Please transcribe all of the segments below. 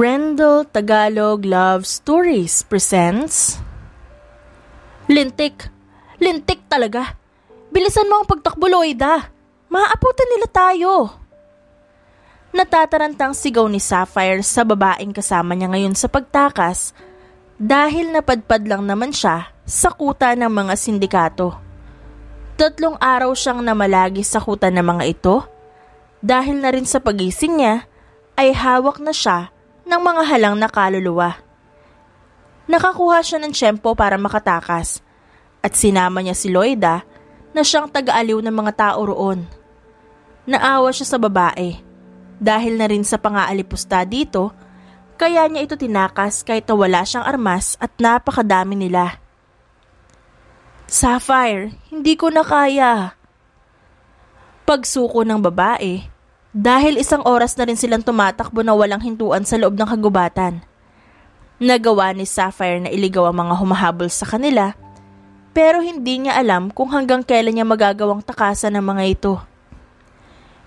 Rendell Tagalog Love Stories presents Lintik! Lintik talaga! Bilisan mo ang pagtakbo, Loida! Maaputan nila tayo! Natatarantang sigaw ni Sapphire sa babaeng kasama niya ngayon sa pagtakas dahil napadpad lang naman siya sa kuta ng mga sindikato. Tatlong araw siyang namalagi sa kuta ng mga ito dahil na rin sa pagising niya ay hawak na siya ng mga halang na kaluluwa. Nakakuha siya ng tsempo para makatakas at sinama niya si Loida na siyang tagaaliw ng mga tao roon. Naawa siya sa babae dahil na rin sa pangaalipusta dito kaya niya ito tinakas kahit wala siyang armas at napakadami nila. Sapphire, hindi ko na kaya. Pagsuko ng babae dahil isang oras na rin silang tumatakbo na walang hintuan sa loob ng kagubatan. Nagawa ni Sapphire na iligaw ang mga humahabol sa kanila pero hindi niya alam kung hanggang kailan niya magagawang takasan ng mga ito.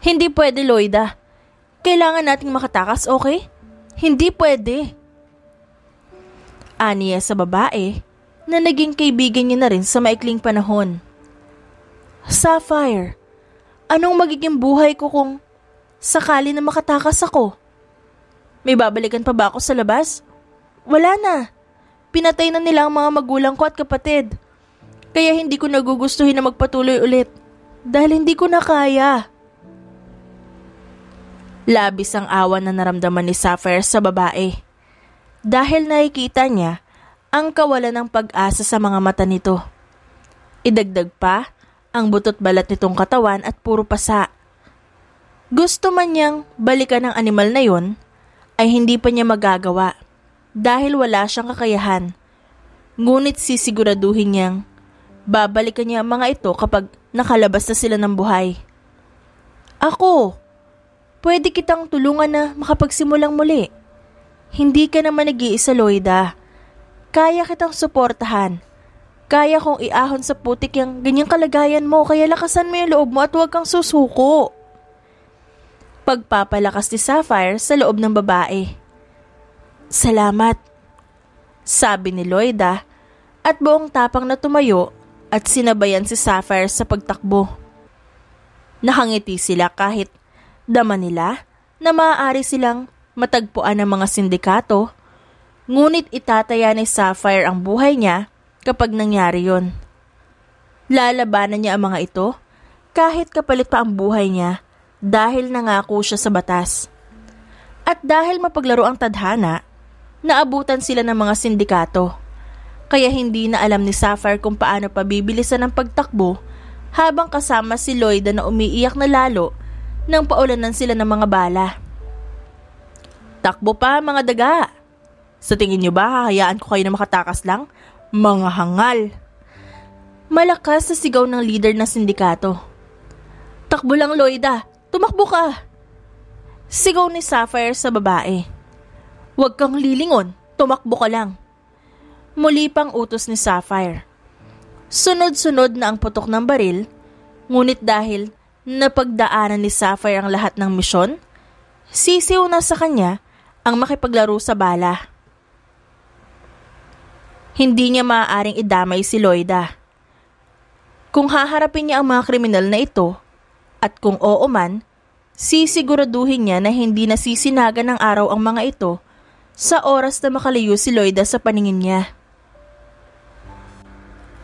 Hindi pwede, Loida. Kailangan nating makatakas, okay? Hindi pwede. Aniya sa babae na naging kaibigan niya na rin sa maikling panahon. Sapphire, anong magiging buhay ko kung sakali na makatakas ako. May babalikan pa ba ako sa labas? Wala na. Pinatay na nila ang mga magulang ko at kapatid. Kaya hindi ko nagugustuhin na magpatuloy ulit. Dahil hindi ko na kaya. Labis ang awa na naramdaman ni Sapphire sa babae. Dahil nakikita niya ang kawalan ng pag-asa sa mga mata nito. Idagdag pa ang butot balat nitong katawan at puro pasa gusto man niyang balikan ang animal na yon, ay hindi pa niya magagawa dahil wala siyang kakayahan. Ngunit sisiguraduhin niyang babalikan niya ang mga ito kapag nakalabas na sila ng buhay. Ako, pwede kitang tulungan na makapagsimulang muli. Hindi ka naman nag-iisa, Loida. Kaya kitang suportahan. Kaya kong iahon sa putik yung ganyang kalagayan mo, kaya lakasan mo yung loob mo at huwag kang susuko pagpapalakas ni Sapphire sa loob ng babae. Salamat, sabi ni Loida at buong tapang na tumayo at sinabayan si Sapphire sa pagtakbo. Nakangiti sila kahit dama nila na maaari silang matagpuan ng mga sindikato, ngunit itataya ni Sapphire ang buhay niya kapag nangyari yon. Lalabanan niya ang mga ito kahit kapalit pa ang buhay niya dahil nangako siya sa batas. At dahil mapaglaro ang tadhana, naabutan sila ng mga sindikato. Kaya hindi na alam ni Sapphire kung paano pabibilisan ang pagtakbo habang kasama si Lloyda na umiiyak na lalo nang paulanan sila ng mga bala. Takbo pa mga daga! Sa tingin niyo ba hahayaan ko kayo na makatakas lang? Mga hangal! Malakas sa sigaw ng leader ng sindikato. Takbo lang, Lloyda! Tumakbo ka! Sigaw ni Sapphire sa babae. Huwag kang lilingon, tumakbo ka lang. Muli pang utos ni Sapphire. Sunod-sunod na ang putok ng baril, ngunit dahil napagdaanan ni Sapphire ang lahat ng misyon, sisiw na sa kanya ang makipaglaro sa bala. Hindi niya maaaring idamay si Loida. Kung haharapin niya ang mga kriminal na ito, at kung oo man, sisiguraduhin niya na hindi nasisinaga ng araw ang mga ito sa oras na makalayo si Loida sa paningin niya.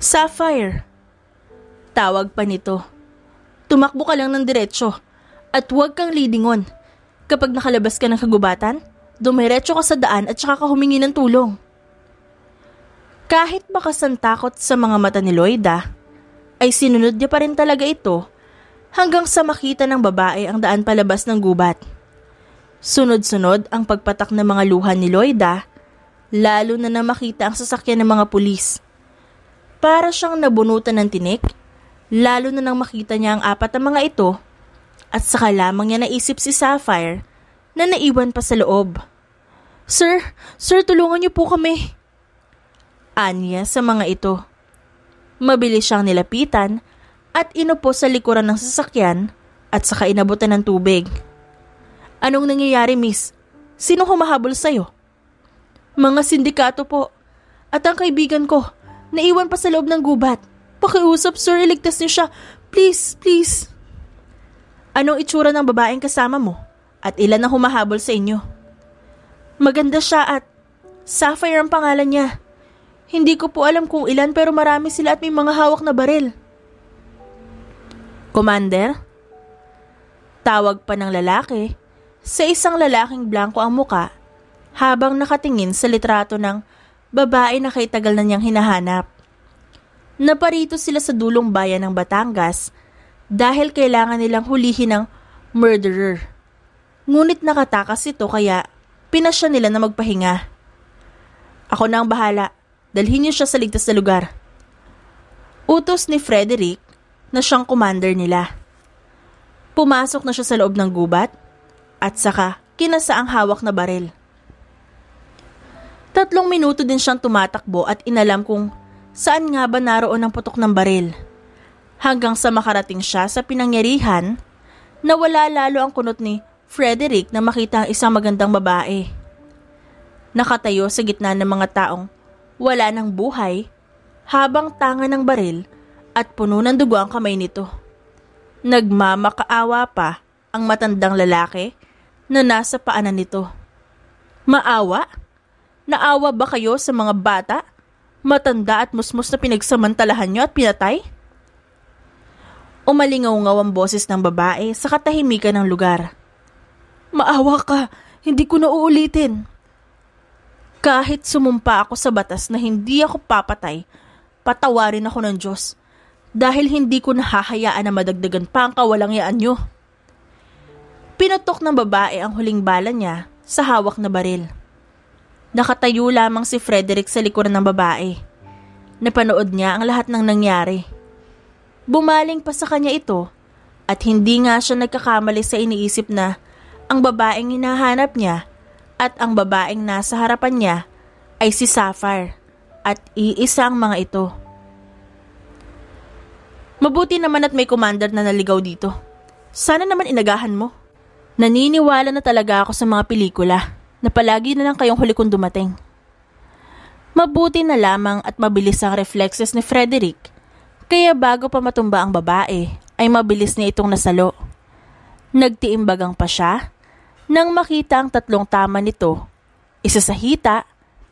Sapphire, tawag pa nito. Tumakbo ka lang ng diretsyo at huwag kang lidingon. Kapag nakalabas ka ng kagubatan, dumiretso ka sa daan at saka ka humingi ng tulong. Kahit bakasan takot sa mga mata ni Loida, ay sinunod niya pa rin talaga ito hanggang sa makita ng babae ang daan palabas ng gubat. Sunod-sunod ang pagpatak ng mga luha ni Loida, lalo na na makita ang sasakyan ng mga pulis. Para siyang nabunutan ng tinik, lalo na nang makita niya ang apat na mga ito, at saka lamang niya naisip si Sapphire na naiwan pa sa loob. Sir, sir tulungan niyo po kami. Anya sa mga ito. Mabilis siyang nilapitan at inupo sa likuran ng sasakyan at sa kainabutan ng tubig. Anong nangyayari, miss? Sino humahabol sa'yo? Mga sindikato po. At ang kaibigan ko, naiwan pa sa loob ng gubat. Pakiusap, sir, iligtas niyo siya. Please, please. Anong itsura ng babaeng kasama mo? At ilan ang humahabol sa inyo? Maganda siya at Sapphire ang pangalan niya. Hindi ko po alam kung ilan pero marami sila at may mga hawak na baril. Commander? Tawag pa ng lalaki sa isang lalaking blanco ang muka habang nakatingin sa litrato ng babae na kay na niyang hinahanap. Naparito sila sa dulong bayan ng Batangas dahil kailangan nilang hulihin ng murderer. Ngunit nakatakas ito kaya pinasya nila na magpahinga. Ako na ang bahala. Dalhin niyo siya sa ligtas na lugar. Utos ni Frederick na siyang commander nila. Pumasok na siya sa loob ng gubat at saka kinasa ang hawak na baril. Tatlong minuto din siyang tumatakbo at inalam kung saan nga ba naroon ang putok ng baril. Hanggang sa makarating siya sa pinangyarihan, nawala lalo ang kunot ni Frederick na makita ang isang magandang babae. Nakatayo sa gitna ng mga taong wala ng buhay habang tanga ng baril at puno ng dugo ang kamay nito. Nagmamakaawa pa ang matandang lalaki na nasa paanan nito. Maawa? Naawa ba kayo sa mga bata? Matanda at musmus na pinagsamantalahan nyo at pinatay? Umalingaw-ngaw ang boses ng babae sa katahimikan ng lugar. Maawa ka! Hindi ko na uulitin! Kahit sumumpa ako sa batas na hindi ako papatay, patawarin ako ng Diyos dahil hindi ko nahahayaan na madagdagan pa ang kawalangyaan nyo. Pinutok ng babae ang huling bala niya sa hawak na baril. Nakatayo lamang si Frederick sa likuran ng babae. Napanood niya ang lahat ng nangyari. Bumaling pa sa kanya ito at hindi nga siya nagkakamali sa iniisip na ang babaeng hinahanap niya at ang babaeng nasa harapan niya ay si Sapphire at iisang mga ito. Mabuti naman at may commander na naligaw dito. Sana naman inagahan mo. Naniniwala na talaga ako sa mga pelikula na palagi na lang kayong huli kong dumating. Mabuti na lamang at mabilis ang reflexes ni Frederick. Kaya bago pa matumba ang babae, ay mabilis niya itong nasalo. Nagtiimbagang pa siya nang makita ang tatlong tama nito, isa sa hita,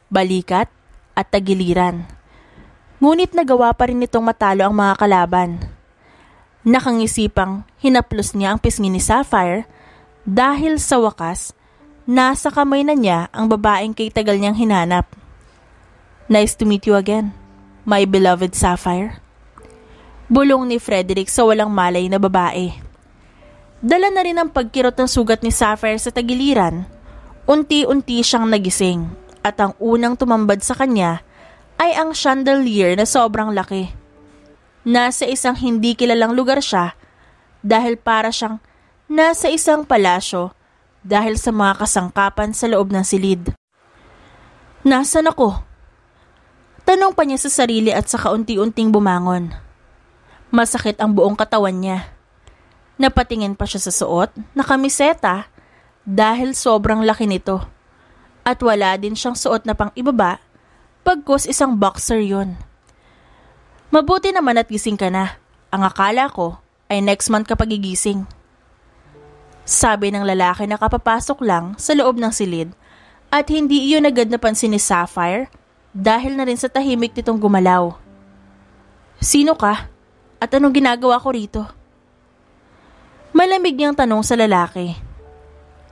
balikat at tagiliran. Ngunit nagawa pa rin itong matalo ang mga kalaban. Nakangisipang hinaplos niya ang pisngi ni Sapphire dahil sa wakas, nasa kamay na niya ang babaeng kay tagal niyang hinanap. Nice to meet you again, my beloved Sapphire. Bulong ni Frederick sa walang malay na babae. Dala na rin ang pagkirot ng sugat ni Sapphire sa tagiliran. Unti-unti siyang nagising at ang unang tumambad sa kanya ay ang chandelier na sobrang laki. Nasa isang hindi kilalang lugar siya dahil para siyang nasa isang palasyo dahil sa mga kasangkapan sa loob ng silid. Nasaan ako? Tanong pa niya sa sarili at sa kaunti-unting bumangon. Masakit ang buong katawan niya. Napatingin pa siya sa suot na kamiseta dahil sobrang laki nito. At wala din siyang suot na pang ibaba Pagkos isang boxer yon. Mabuti naman at gising ka na. Ang akala ko ay next month ka pagigising. Sabi ng lalaki na kapapasok lang sa loob ng silid at hindi iyon agad napansin ni Sapphire dahil na rin sa tahimik nitong gumalaw. Sino ka? At anong ginagawa ko rito? Malamig niyang tanong sa lalaki.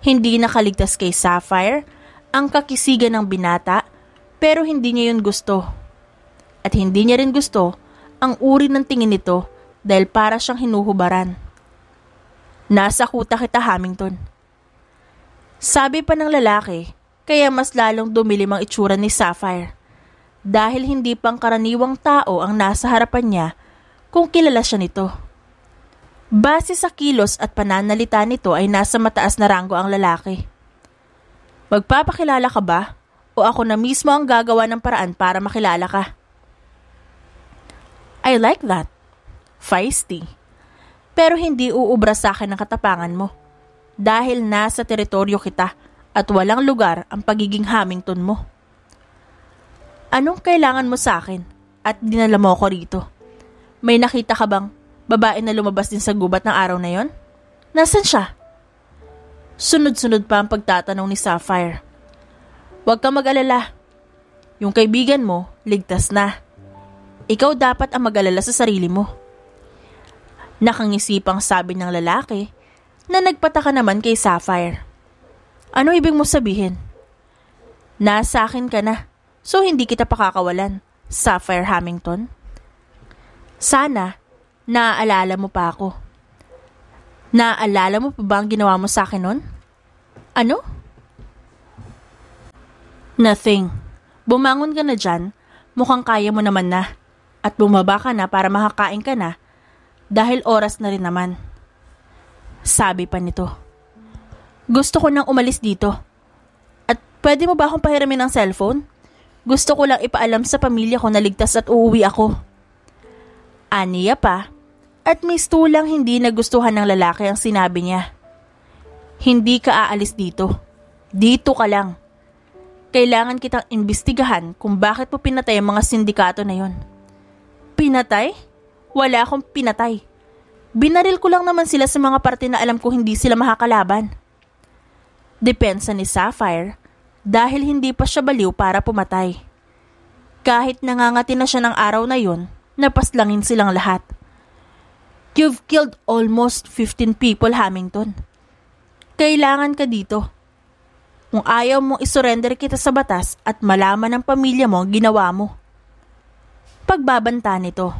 Hindi nakaligtas kay Sapphire ang kakisigan ng binata pero hindi niya yun gusto. At hindi niya rin gusto ang uri ng tingin nito dahil para siyang hinuhubaran. Nasa kuta kita, Hamilton. Sabi pa ng lalaki, kaya mas lalong dumilim ang itsura ni Sapphire. Dahil hindi pang karaniwang tao ang nasa harapan niya kung kilala siya nito. Base sa kilos at pananalita nito ay nasa mataas na ranggo ang lalaki. Magpapakilala ka ba? o ako na mismo ang gagawa ng paraan para makilala ka. I like that. Feisty. Pero hindi uubra sa akin ang katapangan mo. Dahil nasa teritoryo kita at walang lugar ang pagiging Hamilton mo. Anong kailangan mo sa akin at dinala mo ko rito? May nakita ka bang babae na lumabas din sa gubat ng araw na yon? Nasaan siya? Sunod-sunod pa ang pagtatanong ni Sapphire. Huwag kang mag-alala. Yung kaibigan mo, ligtas na. Ikaw dapat ang mag-alala sa sarili mo. Nakangisi pang sabi ng lalaki na nagpataka naman kay Sapphire. Ano ibig mo sabihin? Nasa akin ka na, so hindi kita pakakawalan, Sapphire Hamilton. Sana, naaalala mo pa ako. Naaalala mo pa ba ang ginawa mo sa akin noon? Ano? Nothing. Bumangon ka na dyan, mukhang kaya mo naman na. At bumaba ka na para makakain ka na, dahil oras na rin naman. Sabi pa nito. Gusto ko nang umalis dito. At pwede mo ba akong pahiramin ng cellphone? Gusto ko lang ipaalam sa pamilya ko na ligtas at uuwi ako. Aniya pa, at may stulang hindi nagustuhan ng lalaki ang sinabi niya. Hindi ka aalis dito. Dito ka lang. Kailangan kitang imbestigahan kung bakit mo pinatay ang mga sindikato na yon. Pinatay? Wala akong pinatay. Binaril ko lang naman sila sa mga parte na alam ko hindi sila makakalaban. Depensa ni Sapphire dahil hindi pa siya baliw para pumatay. Kahit nangangati na siya ng araw na yon, napaslangin silang lahat. You've killed almost 15 people, Hamilton. Kailangan ka dito kung ayaw mong isurrender kita sa batas at malaman ng pamilya mo ang ginawa mo. Pagbabanta nito.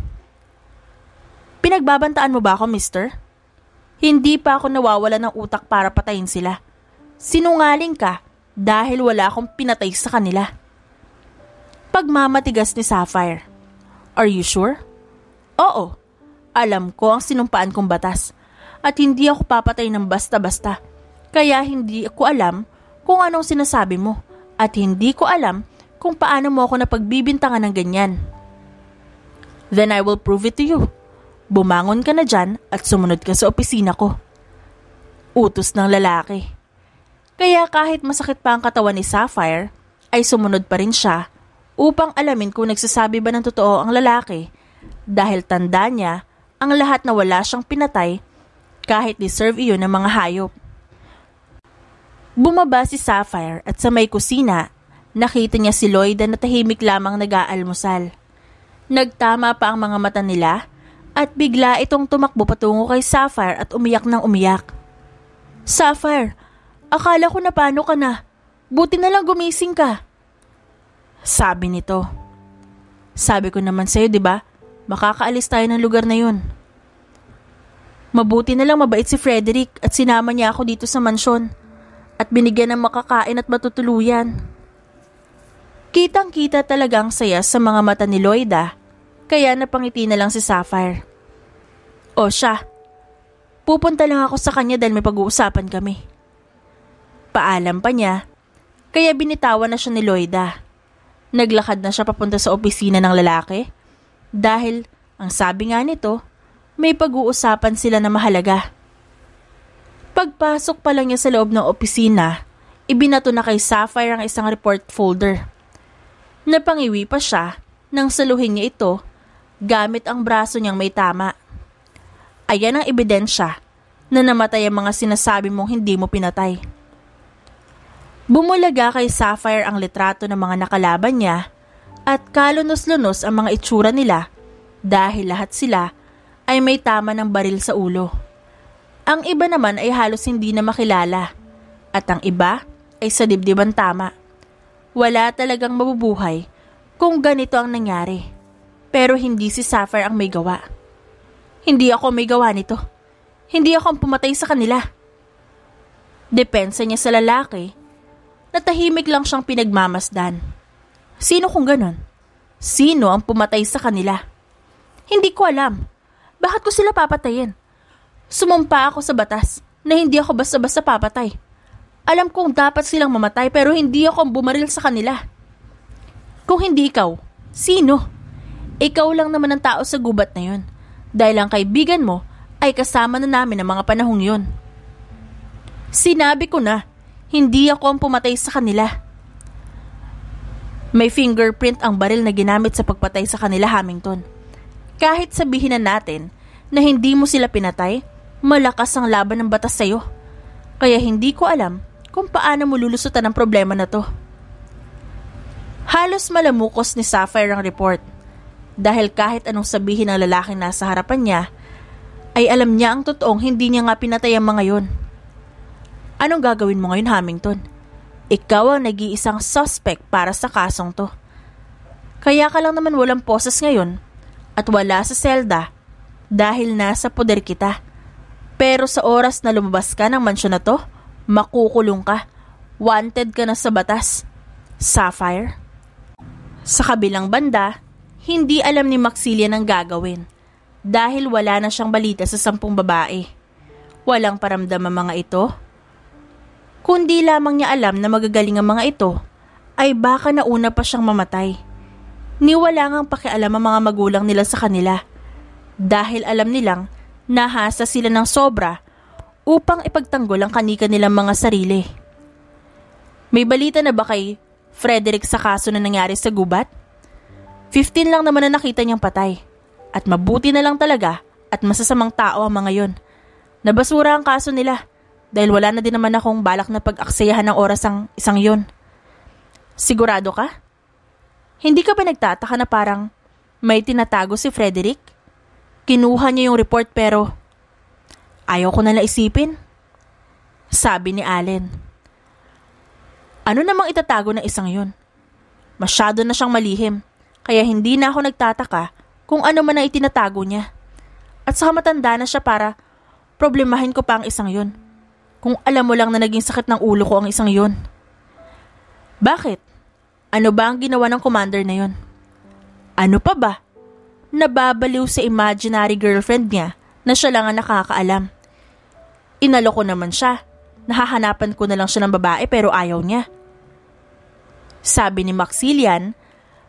Pinagbabantaan mo ba ako, mister? Hindi pa ako nawawala ng utak para patayin sila. Sinungaling ka dahil wala akong pinatay sa kanila. Pagmamatigas ni Sapphire. Are you sure? Oo. Alam ko ang sinumpaan kong batas at hindi ako papatay ng basta-basta. Kaya hindi ko alam kung anong sinasabi mo at hindi ko alam kung paano mo ako napagbibintangan ng ganyan. Then I will prove it to you. Bumangon ka na dyan at sumunod ka sa opisina ko. Utos ng lalaki. Kaya kahit masakit pa ang katawan ni Sapphire, ay sumunod pa rin siya upang alamin kung nagsasabi ba ng totoo ang lalaki dahil tanda niya ang lahat na wala siyang pinatay kahit deserve iyon ng mga hayop. Bumaba si Sapphire at sa may kusina, nakita niya si Lloyd na tahimik lamang nag-aalmusal. Nagtama pa ang mga mata nila at bigla itong tumakbo patungo kay Sapphire at umiyak ng umiyak. Sapphire, akala ko na paano ka na. Buti na lang gumising ka. Sabi nito. Sabi ko naman sa'yo, di ba? Makakaalis tayo ng lugar na yun. Mabuti na lang mabait si Frederick at sinama niya ako dito sa mansyon at binigyan ng makakain at matutuluyan. Kitang-kita talaga ang saya sa mga mata ni Loida, kaya napangiti na lang si Sapphire. O siya, pupunta lang ako sa kanya dahil may pag-uusapan kami. Paalam pa niya, kaya binitawan na siya ni Loida. Naglakad na siya papunta sa opisina ng lalaki dahil, ang sabi nga nito, may pag-uusapan sila na mahalaga. Pagpasok pa lang niya sa loob ng opisina, ibinato na kay Sapphire ang isang report folder. Napangiwi pa siya nang saluhin niya ito gamit ang braso niyang may tama. Ayan ang ebidensya na namatay ang mga sinasabi mong hindi mo pinatay. Bumulaga kay Sapphire ang litrato ng mga nakalaban niya at kalunos-lunos ang mga itsura nila dahil lahat sila ay may tama ng baril sa ulo. Ang iba naman ay halos hindi na makilala. At ang iba ay sa dibdiban tama. Wala talagang mabubuhay kung ganito ang nangyari. Pero hindi si Safar ang may gawa. Hindi ako may gawa nito. Hindi ako ang pumatay sa kanila. Depensa niya sa lalaki na tahimik lang siyang pinagmamasdan. Sino kung ganon? Sino ang pumatay sa kanila? Hindi ko alam. Bakit ko sila papatayin? Sumumpa ako sa batas na hindi ako basta-basta papatay. Alam kong dapat silang mamatay pero hindi ako bumaril sa kanila. Kung hindi ikaw, sino? Ikaw lang naman ang tao sa gubat na yon. Dahil ang kaibigan mo ay kasama na namin ng mga panahong yon. Sinabi ko na, hindi ako ang pumatay sa kanila. May fingerprint ang baril na ginamit sa pagpatay sa kanila, Hamilton. Kahit sabihin na natin na hindi mo sila pinatay, Malakas ang laban ng batas sa'yo. Kaya hindi ko alam kung paano mo lulusutan ang problema na to. Halos malamukos ni Sapphire ang report dahil kahit anong sabihin ng lalaking nasa harapan niya, ay alam niya ang totoong hindi niya nga pinatay ang mga yon. Anong gagawin mo ngayon, Hamilton? Ikaw ang nag-iisang suspect para sa kasong to. Kaya ka lang naman walang poses ngayon at wala sa selda dahil nasa poder kita. Pero sa oras na lumabas ka ng mansyon na to, makukulong ka. Wanted ka na sa batas. Sapphire. Sa kabilang banda, hindi alam ni Maxilian ang gagawin dahil wala na siyang balita sa sampung babae. Walang paramdam ang mga ito. Kundi lamang niya alam na magagaling ang mga ito ay baka nauna pa siyang mamatay. Niwala ngang pakialam ang mga magulang nila sa kanila dahil alam nilang nahasa sila ng sobra upang ipagtanggol ang kanika nilang mga sarili. May balita na ba kay Frederick sa kaso na nangyari sa gubat? 15 lang naman na nakita niyang patay. At mabuti na lang talaga at masasamang tao ang mga yon. Nabasura ang kaso nila dahil wala na din naman akong balak na pag-aksayahan ng oras ang isang yon. Sigurado ka? Hindi ka ba nagtataka na parang may tinatago si Frederick? Kinuha niya yung report pero ayaw ko na isipin. Sabi ni Allen. Ano namang itatago ng isang yun? Masyado na siyang malihim, kaya hindi na ako nagtataka kung ano man ang itinatago niya. At saka matanda na siya para problemahin ko pa ang isang yun. Kung alam mo lang na naging sakit ng ulo ko ang isang yun. Bakit? Ano ba ang ginawa ng commander na yon? Ano pa ba? nababaliw sa imaginary girlfriend niya na siya lang ang nakakaalam. Inalo ko naman siya. Nahahanapan ko na lang siya ng babae pero ayaw niya. Sabi ni Maxilian,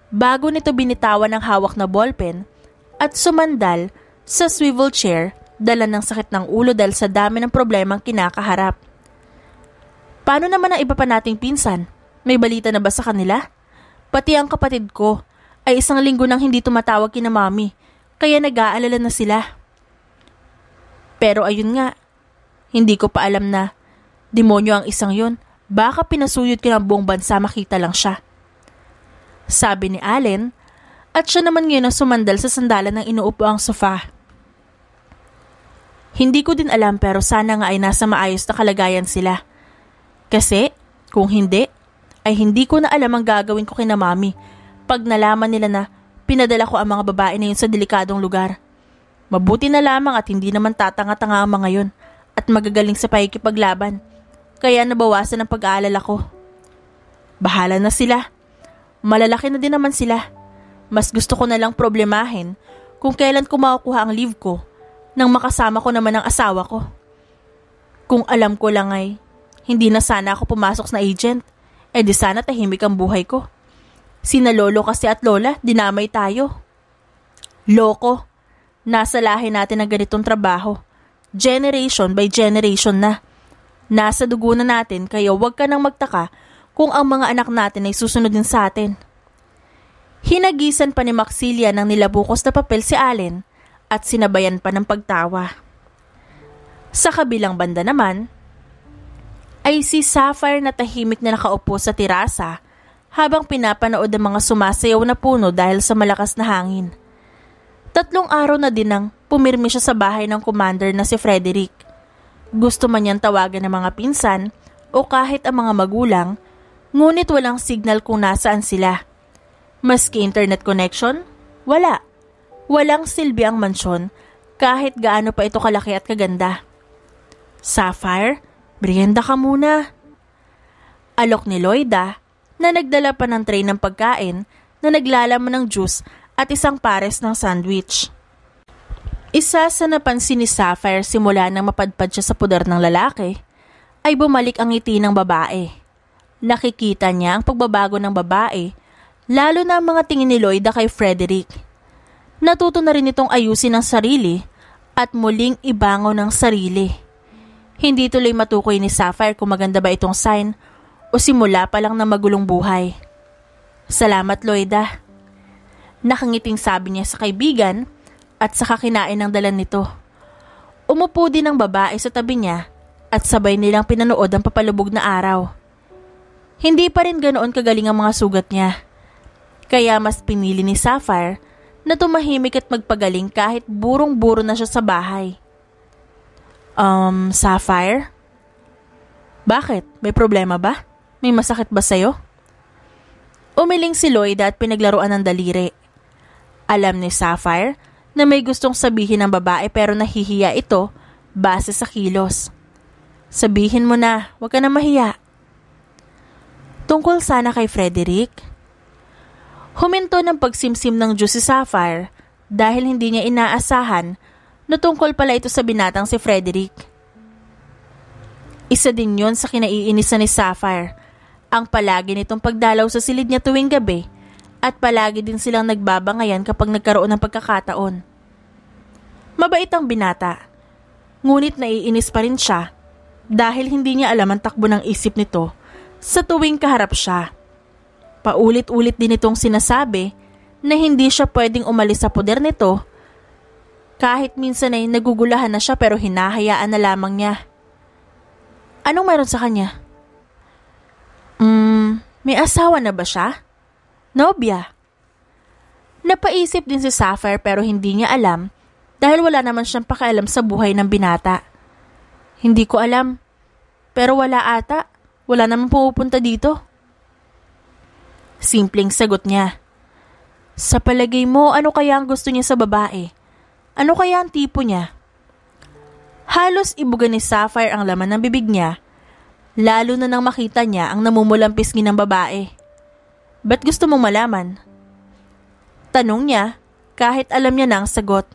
bago nito binitawan ng hawak na ballpen at sumandal sa swivel chair dala ng sakit ng ulo dahil sa dami ng problemang kinakaharap. Paano naman ang iba pa nating pinsan? May balita na ba sa kanila? Pati ang kapatid ko, ay isang linggo nang hindi tumatawag kina mami, kaya nag-aalala na sila. Pero ayun nga, hindi ko pa alam na demonyo ang isang yon. Baka pinasuyod ko ng buong bansa makita lang siya. Sabi ni Allen, at siya naman ngayon ang sumandal sa sandalan ng inuupo ang sofa. Hindi ko din alam pero sana nga ay nasa maayos na kalagayan sila. Kasi, kung hindi, ay hindi ko na alam ang gagawin ko kina mami pag nalaman nila na pinadala ko ang mga babae na yun sa delikadong lugar. Mabuti na lamang at hindi naman tatanga-tanga ang mga yun at magagaling sa pakikipaglaban. Kaya nabawasan ang pag-aalala ko. Bahala na sila. Malalaki na din naman sila. Mas gusto ko na lang problemahin kung kailan ko makukuha ang leave ko nang makasama ko naman ang asawa ko. Kung alam ko lang ay, hindi na sana ako pumasok na agent, edi eh sana tahimik ang buhay ko. Sina lolo kasi at lola, dinamay tayo. Loko. Nasa lahi natin ang ganitong trabaho. Generation by generation na. Nasa dugo na natin kaya huwag ka nang magtaka kung ang mga anak natin ay susunod din sa atin. Hinagisan pa ni Maxilia ng nilabukos na papel si Allen at sinabayan pa ng pagtawa. Sa kabilang banda naman, ay si Sapphire na tahimik na nakaupo sa tirasa habang pinapanood ang mga sumasayaw na puno dahil sa malakas na hangin. Tatlong araw na din nang pumirmi siya sa bahay ng commander na si Frederick. Gusto man niyang tawagan ng mga pinsan o kahit ang mga magulang, ngunit walang signal kung nasaan sila. Maski internet connection, wala. Walang silbi ang mansyon kahit gaano pa ito kalaki at kaganda. Sapphire, brienda ka muna. Alok ni Loida na nagdala pa ng tray ng pagkain na naglalaman ng juice at isang pares ng sandwich. Isa sa napansin ni Sapphire simula nang mapadpad siya sa puder ng lalaki ay bumalik ang ngiti ng babae. Nakikita niya ang pagbabago ng babae, lalo na ang mga tingin ni Lloyda kay Frederick. Natuto na rin itong ayusin ang sarili at muling ibango ng sarili. Hindi tuloy matukoy ni Sapphire kung maganda ba itong sign o simula pa lang ng magulong buhay. Salamat, Loida. Nakangiting sabi niya sa kaibigan at sa kinain ng dalan nito. Umupo din ang babae sa tabi niya at sabay nilang pinanood ang papalubog na araw. Hindi pa rin ganoon kagaling ang mga sugat niya. Kaya mas pinili ni Sapphire na tumahimik at magpagaling kahit burong-buro na siya sa bahay. Um, Sapphire? Bakit? May problema ba? May masakit ba sa'yo? Umiling si Lloyd at pinaglaruan ng daliri. Alam ni Sapphire na may gustong sabihin ng babae pero nahihiya ito base sa kilos. Sabihin mo na, huwag ka na mahiya. Tungkol sana kay Frederick? Huminto ng pagsimsim ng Diyos si Sapphire dahil hindi niya inaasahan na tungkol pala ito sa binatang si Frederick. Isa din yon sa kinaiinisan ni Sapphire ang palagi nitong pagdalaw sa silid niya tuwing gabi at palagi din silang nagbabangayan kapag nagkaroon ng pagkakataon. Mabait ang binata. Ngunit naiinis pa rin siya dahil hindi niya alam ang takbo ng isip nito sa tuwing kaharap siya. Paulit-ulit din itong sinasabi na hindi siya pwedeng umalis sa poder nito kahit minsan ay nagugulahan na siya pero hinahayaan na lamang niya. Anong meron sa kanya? Hmm, may asawa na ba siya? Nobya. Napaisip din si Sapphire pero hindi niya alam dahil wala naman siyang pakialam sa buhay ng binata. Hindi ko alam. Pero wala ata. Wala naman pupunta dito. Simpleng sagot niya. Sa palagay mo, ano kaya ang gusto niya sa babae? Ano kaya ang tipo niya? Halos ibuga ni Sapphire ang laman ng bibig niya lalo na nang makita niya ang namumulang pisngi ng babae. Ba't gusto mong malaman? Tanong niya kahit alam niya na ang sagot.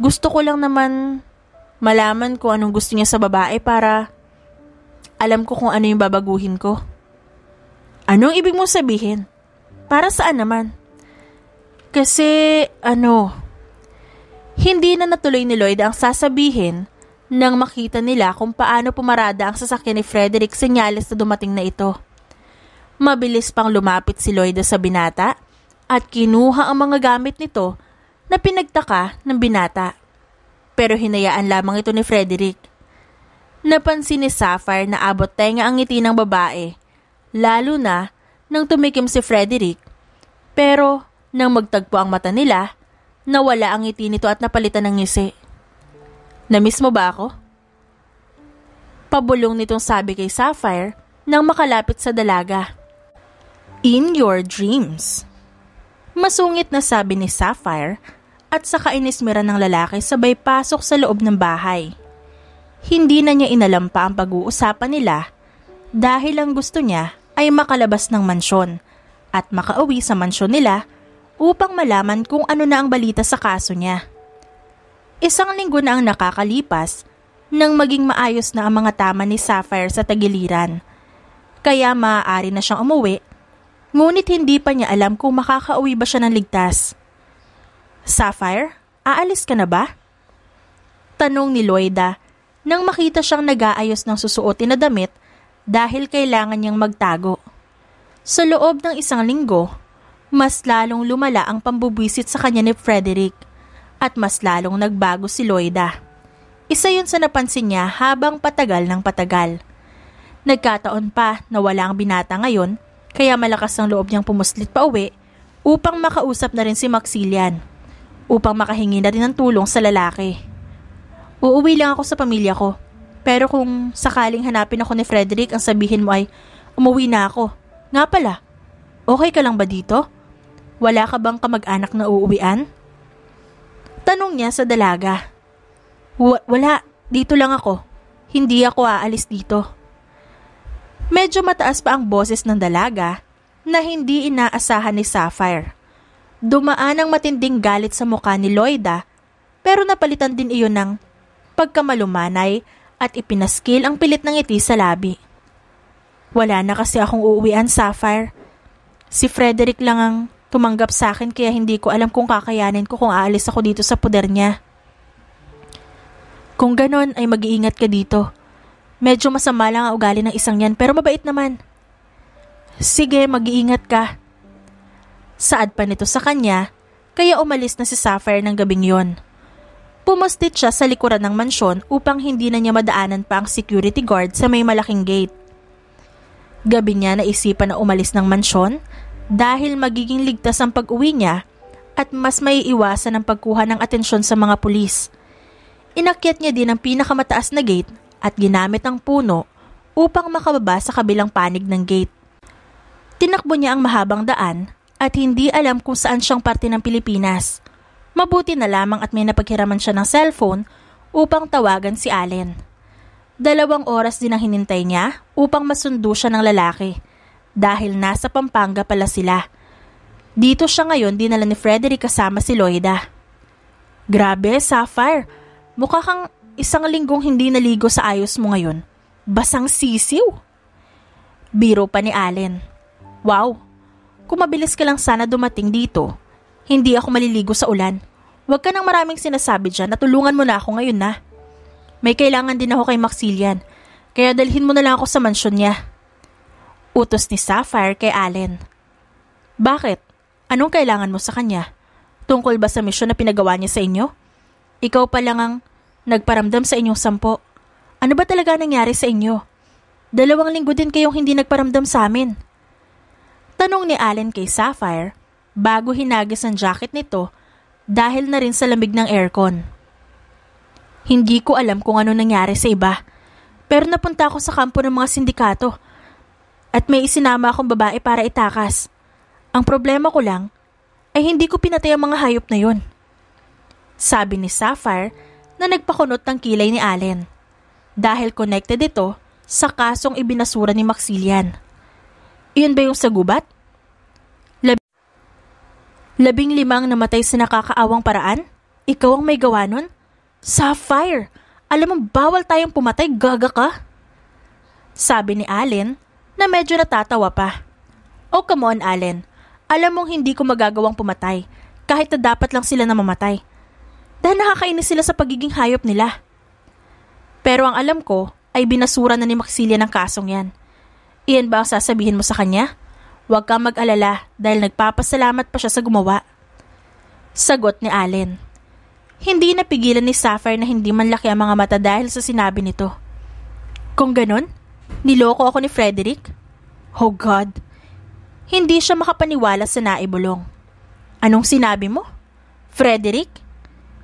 Gusto ko lang naman malaman kung anong gusto niya sa babae para alam ko kung ano yung babaguhin ko. Anong ibig mong sabihin? Para saan naman? Kasi ano, hindi na natuloy ni Lloyd ang sasabihin nang makita nila kung paano pumarada ang sasakyan ni Frederick senyales na dumating na ito. Mabilis pang lumapit si Lloyda sa binata at kinuha ang mga gamit nito na pinagtaka ng binata. Pero hinayaan lamang ito ni Frederick. Napansin ni Sapphire na abot tenga ang ngiti ng babae, lalo na nang tumikim si Frederick. Pero nang magtagpo ang mata nila, nawala ang ngiti nito at napalitan ng ngisi. Namiss mo ba ako? Pabulong nitong sabi kay Sapphire nang makalapit sa dalaga. In your dreams. Masungit na sabi ni Sapphire at sa kainismira ng lalaki sabay pasok sa loob ng bahay. Hindi na niya inalam ang pag-uusapan nila dahil ang gusto niya ay makalabas ng mansyon at makauwi sa mansyon nila upang malaman kung ano na ang balita sa kaso niya. Isang linggo na ang nakakalipas nang maging maayos na ang mga tama ni Sapphire sa tagiliran. Kaya maaari na siyang umuwi, ngunit hindi pa niya alam kung makakauwi ba siya ng ligtas. Sapphire, aalis ka na ba? Tanong ni Loida nang makita siyang nag-aayos ng susuotin na damit dahil kailangan niyang magtago. Sa loob ng isang linggo, mas lalong lumala ang pambubwisit sa kanya ni Frederick – at mas lalong nagbago si Loida. Isa yun sa napansin niya habang patagal ng patagal. Nagkataon pa na wala ang binata ngayon kaya malakas ang loob niyang pumuslit pa uwi upang makausap na rin si Maxilian upang makahingi na rin ng tulong sa lalaki. Uuwi lang ako sa pamilya ko pero kung sakaling hanapin ako ni Frederick ang sabihin mo ay umuwi na ako. Nga pala, okay ka lang ba dito? Wala ka bang kamag-anak na uuwian? Tanong niya sa dalaga. Wala, dito lang ako. Hindi ako aalis dito. Medyo mataas pa ang boses ng dalaga na hindi inaasahan ni Sapphire. Dumaan ang matinding galit sa mukha ni Loida pero napalitan din iyon ng pagkamalumanay at ipinaskil ang pilit ng ngiti sa labi. Wala na kasi akong uuwian, Sapphire. Si Frederick lang ang tumanggap sa akin kaya hindi ko alam kung kakayanin ko kung aalis ako dito sa poder niya. Kung ganon ay mag-iingat ka dito. Medyo masama lang ang ugali ng isang yan pero mabait naman. Sige, mag-iingat ka. Saad pa nito sa kanya, kaya umalis na si Sapphire ng gabing yon. Pumastit siya sa likuran ng mansyon upang hindi na niya madaanan pa ang security guard sa may malaking gate. Gabi niya naisipan na umalis ng mansyon dahil magiging ligtas ang pag-uwi niya at mas may iwasan ang pagkuha ng atensyon sa mga pulis. Inakyat niya din ang pinakamataas na gate at ginamit ang puno upang makababa sa kabilang panig ng gate. Tinakbo niya ang mahabang daan at hindi alam kung saan siyang parte ng Pilipinas. Mabuti na lamang at may napaghiraman siya ng cellphone upang tawagan si Allen. Dalawang oras din ang hinintay niya upang masundo siya ng lalaki dahil nasa Pampanga pala sila. Dito siya ngayon dinala ni Frederick kasama si Loida. Grabe, Sapphire. Mukha kang isang linggong hindi naligo sa ayos mo ngayon. Basang sisiw. Biro pa ni Allen. Wow, kung mabilis ka lang sana dumating dito, hindi ako maliligo sa ulan. Huwag ka nang maraming sinasabi dyan, natulungan mo na ako ngayon na. May kailangan din ako kay Maxilian, kaya dalhin mo na lang ako sa mansyon niya. Utos ni Sapphire kay Allen. Bakit? Anong kailangan mo sa kanya? Tungkol ba sa misyon na pinagawa niya sa inyo? Ikaw pa lang ang nagparamdam sa inyong sampo. Ano ba talaga nangyari sa inyo? Dalawang linggo din kayong hindi nagparamdam sa amin. Tanong ni Allen kay Sapphire bago hinagis ang jacket nito dahil na rin sa lamig ng aircon. Hindi ko alam kung ano nangyari sa iba, pero napunta ako sa kampo ng mga sindikato at may isinama akong babae para itakas. Ang problema ko lang ay hindi ko pinatay ang mga hayop na yon. Sabi ni Sapphire na nagpakunot ng kilay ni Allen dahil connected ito sa kasong ibinasura ni Maxilian. Iyon ba yung sagubat? Lab- labing limang namatay sa nakakaawang paraan? Ikaw ang may gawa nun? Sapphire, alam mo bawal tayong pumatay, gaga ka? Sabi ni Allen na medyo natatawa pa. Oh come on Allen, alam mong hindi ko magagawang pumatay kahit na dapat lang sila na mamatay. Dahil nakakainis sila sa pagiging hayop nila. Pero ang alam ko ay binasura na ni Maxilia ng kasong yan. Iyan ba ang sasabihin mo sa kanya? Huwag kang mag-alala dahil nagpapasalamat pa siya sa gumawa. Sagot ni Allen. Hindi napigilan ni Sapphire na hindi manlaki ang mga mata dahil sa sinabi nito. Kung ganun, Niloko ako ni Frederick? Oh God! Hindi siya makapaniwala sa naibulong. Anong sinabi mo? Frederick?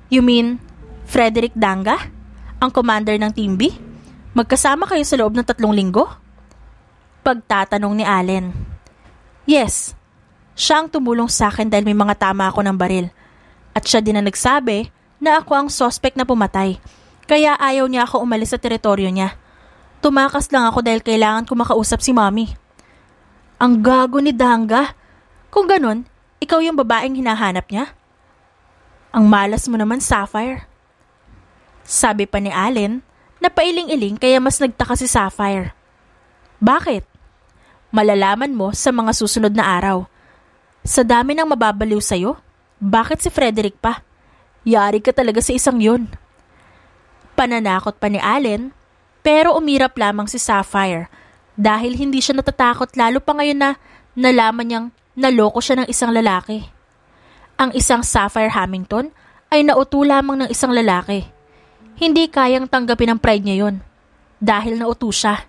You mean Frederick Danga? Ang commander ng Team B? Magkasama kayo sa loob ng tatlong linggo? Pagtatanong ni Allen. Yes, siya ang tumulong sa akin dahil may mga tama ako ng baril. At siya din ang nagsabi na ako ang sospek na pumatay. Kaya ayaw niya ako umalis sa teritoryo niya. Tumakas lang ako dahil kailangan ko makausap si mami. Ang gago ni Danga. Kung ganun, ikaw yung babaeng hinahanap niya? Ang malas mo naman, Sapphire. Sabi pa ni Allen, napailing-iling kaya mas nagtaka si Sapphire. Bakit? Malalaman mo sa mga susunod na araw. Sa dami ng mababaliw sa'yo, bakit si Frederick pa? Yari ka talaga sa isang yun. Pananakot pa ni Allen pero umirap lamang si Sapphire dahil hindi siya natatakot lalo pa ngayon na nalaman niyang naloko siya ng isang lalaki. Ang isang Sapphire Hamilton ay nauto lamang ng isang lalaki. Hindi kayang tanggapin ng pride niya yon dahil nauto siya.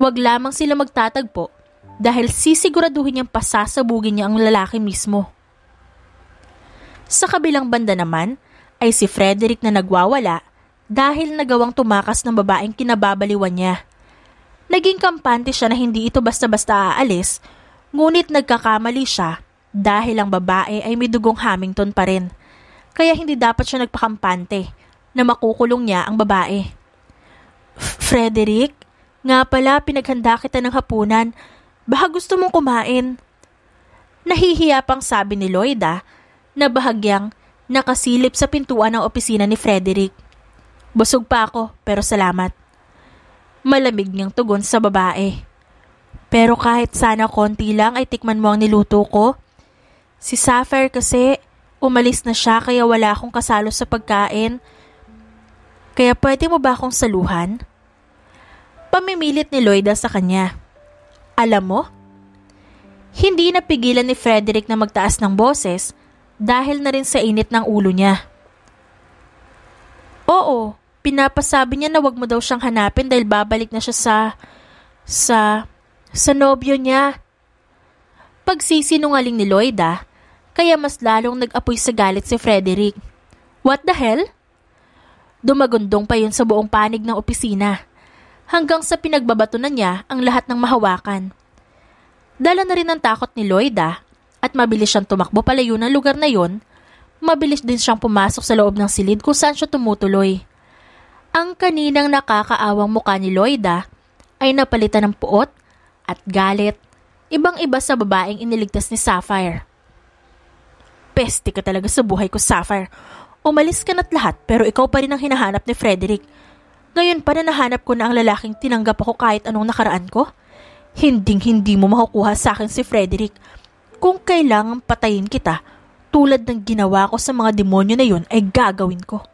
Huwag lamang sila magtatagpo dahil sisiguraduhin niyang pasasabugin niya ang lalaki mismo. Sa kabilang banda naman ay si Frederick na nagwawala dahil nagawang tumakas ng babaeng kinababaliwan niya. Naging kampante siya na hindi ito basta-basta aalis, ngunit nagkakamali siya dahil ang babae ay may dugong Hamilton pa rin. Kaya hindi dapat siya nagpakampante na makukulong niya ang babae. Frederick, nga pala pinaghanda kita ng hapunan. Baka gusto mong kumain. Nahihiya pang sabi ni Lloyda na bahagyang nakasilip sa pintuan ng opisina ni Frederick. Busog pa ako, pero salamat. Malamig niyang tugon sa babae. Pero kahit sana konti lang ay tikman mo ang niluto ko. Si Sapphire kasi, umalis na siya kaya wala akong kasalo sa pagkain. Kaya pwede mo ba akong saluhan? Pamimilit ni Lloyda sa kanya. Alam mo, hindi napigilan ni Frederick na magtaas ng boses dahil na rin sa init ng ulo niya. Oo, Pinapasabi niya na wag mo daw siyang hanapin dahil babalik na siya sa... sa... sa nobyo niya. Pagsisinungaling ni Lloyd ah, kaya mas lalong nag-apoy sa galit si Frederick. What the hell? Dumagundong pa yun sa buong panig ng opisina. Hanggang sa pinagbabato na niya ang lahat ng mahawakan. Dala na rin ang takot ni Lloyd ah, at mabilis siyang tumakbo palayo ng lugar na yon mabilis din siyang pumasok sa loob ng silid kung saan siya tumutuloy. Ang kaninang nakakaawang muka ni Loida ay napalitan ng puot at galit, ibang-iba sa babaeng iniligtas ni Sapphire. Peste ka talaga sa buhay ko, Sapphire. Umalis ka na't lahat pero ikaw pa rin ang hinahanap ni Frederick. Ngayon pa na nahanap ko na ang lalaking tinanggap ako kahit anong nakaraan ko. Hinding-hindi mo makukuha sa akin si Frederick. Kung kailangan patayin kita, tulad ng ginawa ko sa mga demonyo na yon ay gagawin ko.